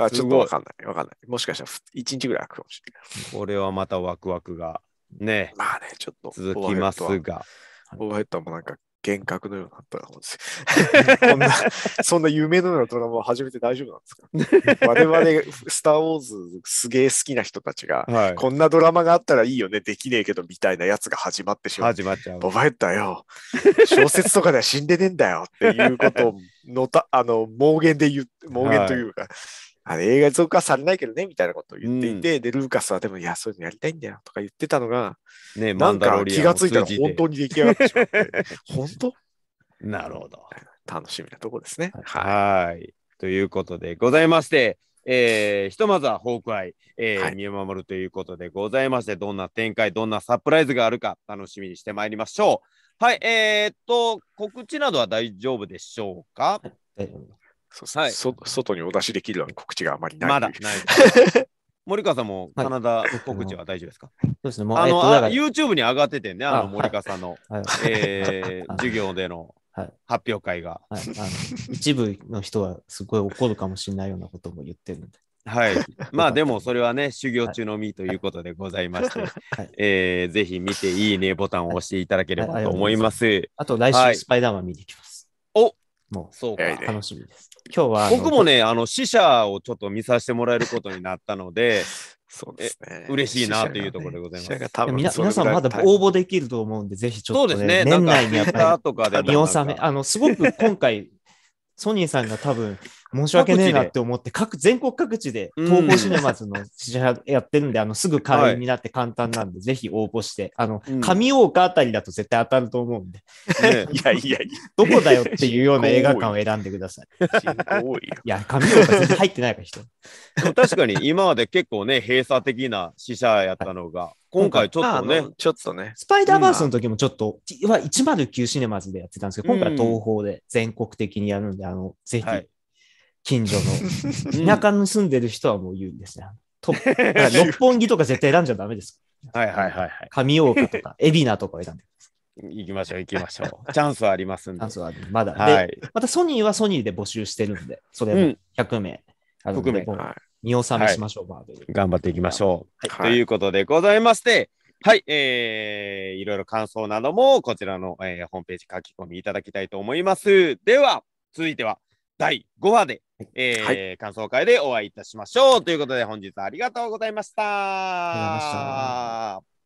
あちょっとわかんない、わかんない。もしかしたら1日ぐらい空くかもしれない。これはまたワクワクがね、まあね、ちょっと続きますが。オーバーヘッドもなんか幻覚のようなったマんですよこんな、そんな有名なようなドラマは初めて大丈夫なんですか 我々、スター・ウォーズすげえ好きな人たちが、はい、こんなドラマがあったらいいよね、できねえけどみたいなやつが始まってしまう。始まっちゃう。バヘッダよ。小説とかでは死んでねえんだよっていうことをのた、あの、妄言で言う、妄言というか、はいあ映画続化されないけどねみたいなことを言っていて、うん、で、ルーカスはでも、いや、そういうのやりたいんだよとか言ってたのが、ね、なんか気がついたら本当に出来上がってしまって、本当なるほど。楽しみなとこですね。はい。ということでございまして、えー、ひとまずはホークアイ、えー、はい、見守るということでございまして、どんな展開、どんなサプライズがあるか楽しみにしてまいりましょう。はい、えー、っと、告知などは大丈夫でしょうか、丈夫はい、そ外にお出しできるような告知があまりない。まだない。森川さんもカナダ告知は大丈夫ですか、そうですね。もうあの、YouTube に上がっててね、あの森川さんの、はえ 授業での発表会が、はい一部の人はすごい怒るかもしれないようなことも言ってるので。はい。まあでもそれはね、修行中のみということでございまして、はいえぜひ見ていいねボタンを押していただければと思います。あと来週スパイダーマン見に行きます。おもう楽しみです。今日は僕もね、あの死者をちょっと見させてもらえることになったので、そうですね。嬉しいなというところでございます。皆さんまだ応募できると思うんで、ぜひちょっと、ね、年内にやっぱり 見納め、あのすごく今回、ソニーさんが多分申し訳ねえなって思って、各全国各地で、東宝シネマズの試写やってるんで、あの、すぐ会員になって簡単なんで、ぜひ応募して、あの、神大岡あたりだと絶対当たると思うんで、いやいや、どこだよっていうような映画館を選んでください。いや、神大岡全然入ってないから、人。確かに今まで結構ね、閉鎖的な試写やったのが、今回ちょっとね、ちょっとね。スパイダーバースの時もちょっと、は109シネマズでやってたんですけど、今回は東宝で全国的にやるんで、あの、ぜひ近所の。田舎に住んでる人はもう言うんですね。六本木とか絶対選んじゃダメです。はいはいはいはい。上大岡とか、海老名とか選んでます。い。行きましょう、行きましょう。チャンスはありますんで。チャンスはあまだ。はい、またソニーはソニーで募集してるんで、それも100名。うん、100名。見納めしましょう、はい、頑張っていきましょう。はい、ということでございまして、はい、えー、いろいろ感想などもこちらの、えー、ホームページ書き込みいただきたいと思います。では、続いては第5話でえー、はい、感想会でお会いいたしましょう。ということで、本日はありがとうございました。ありがとうございました。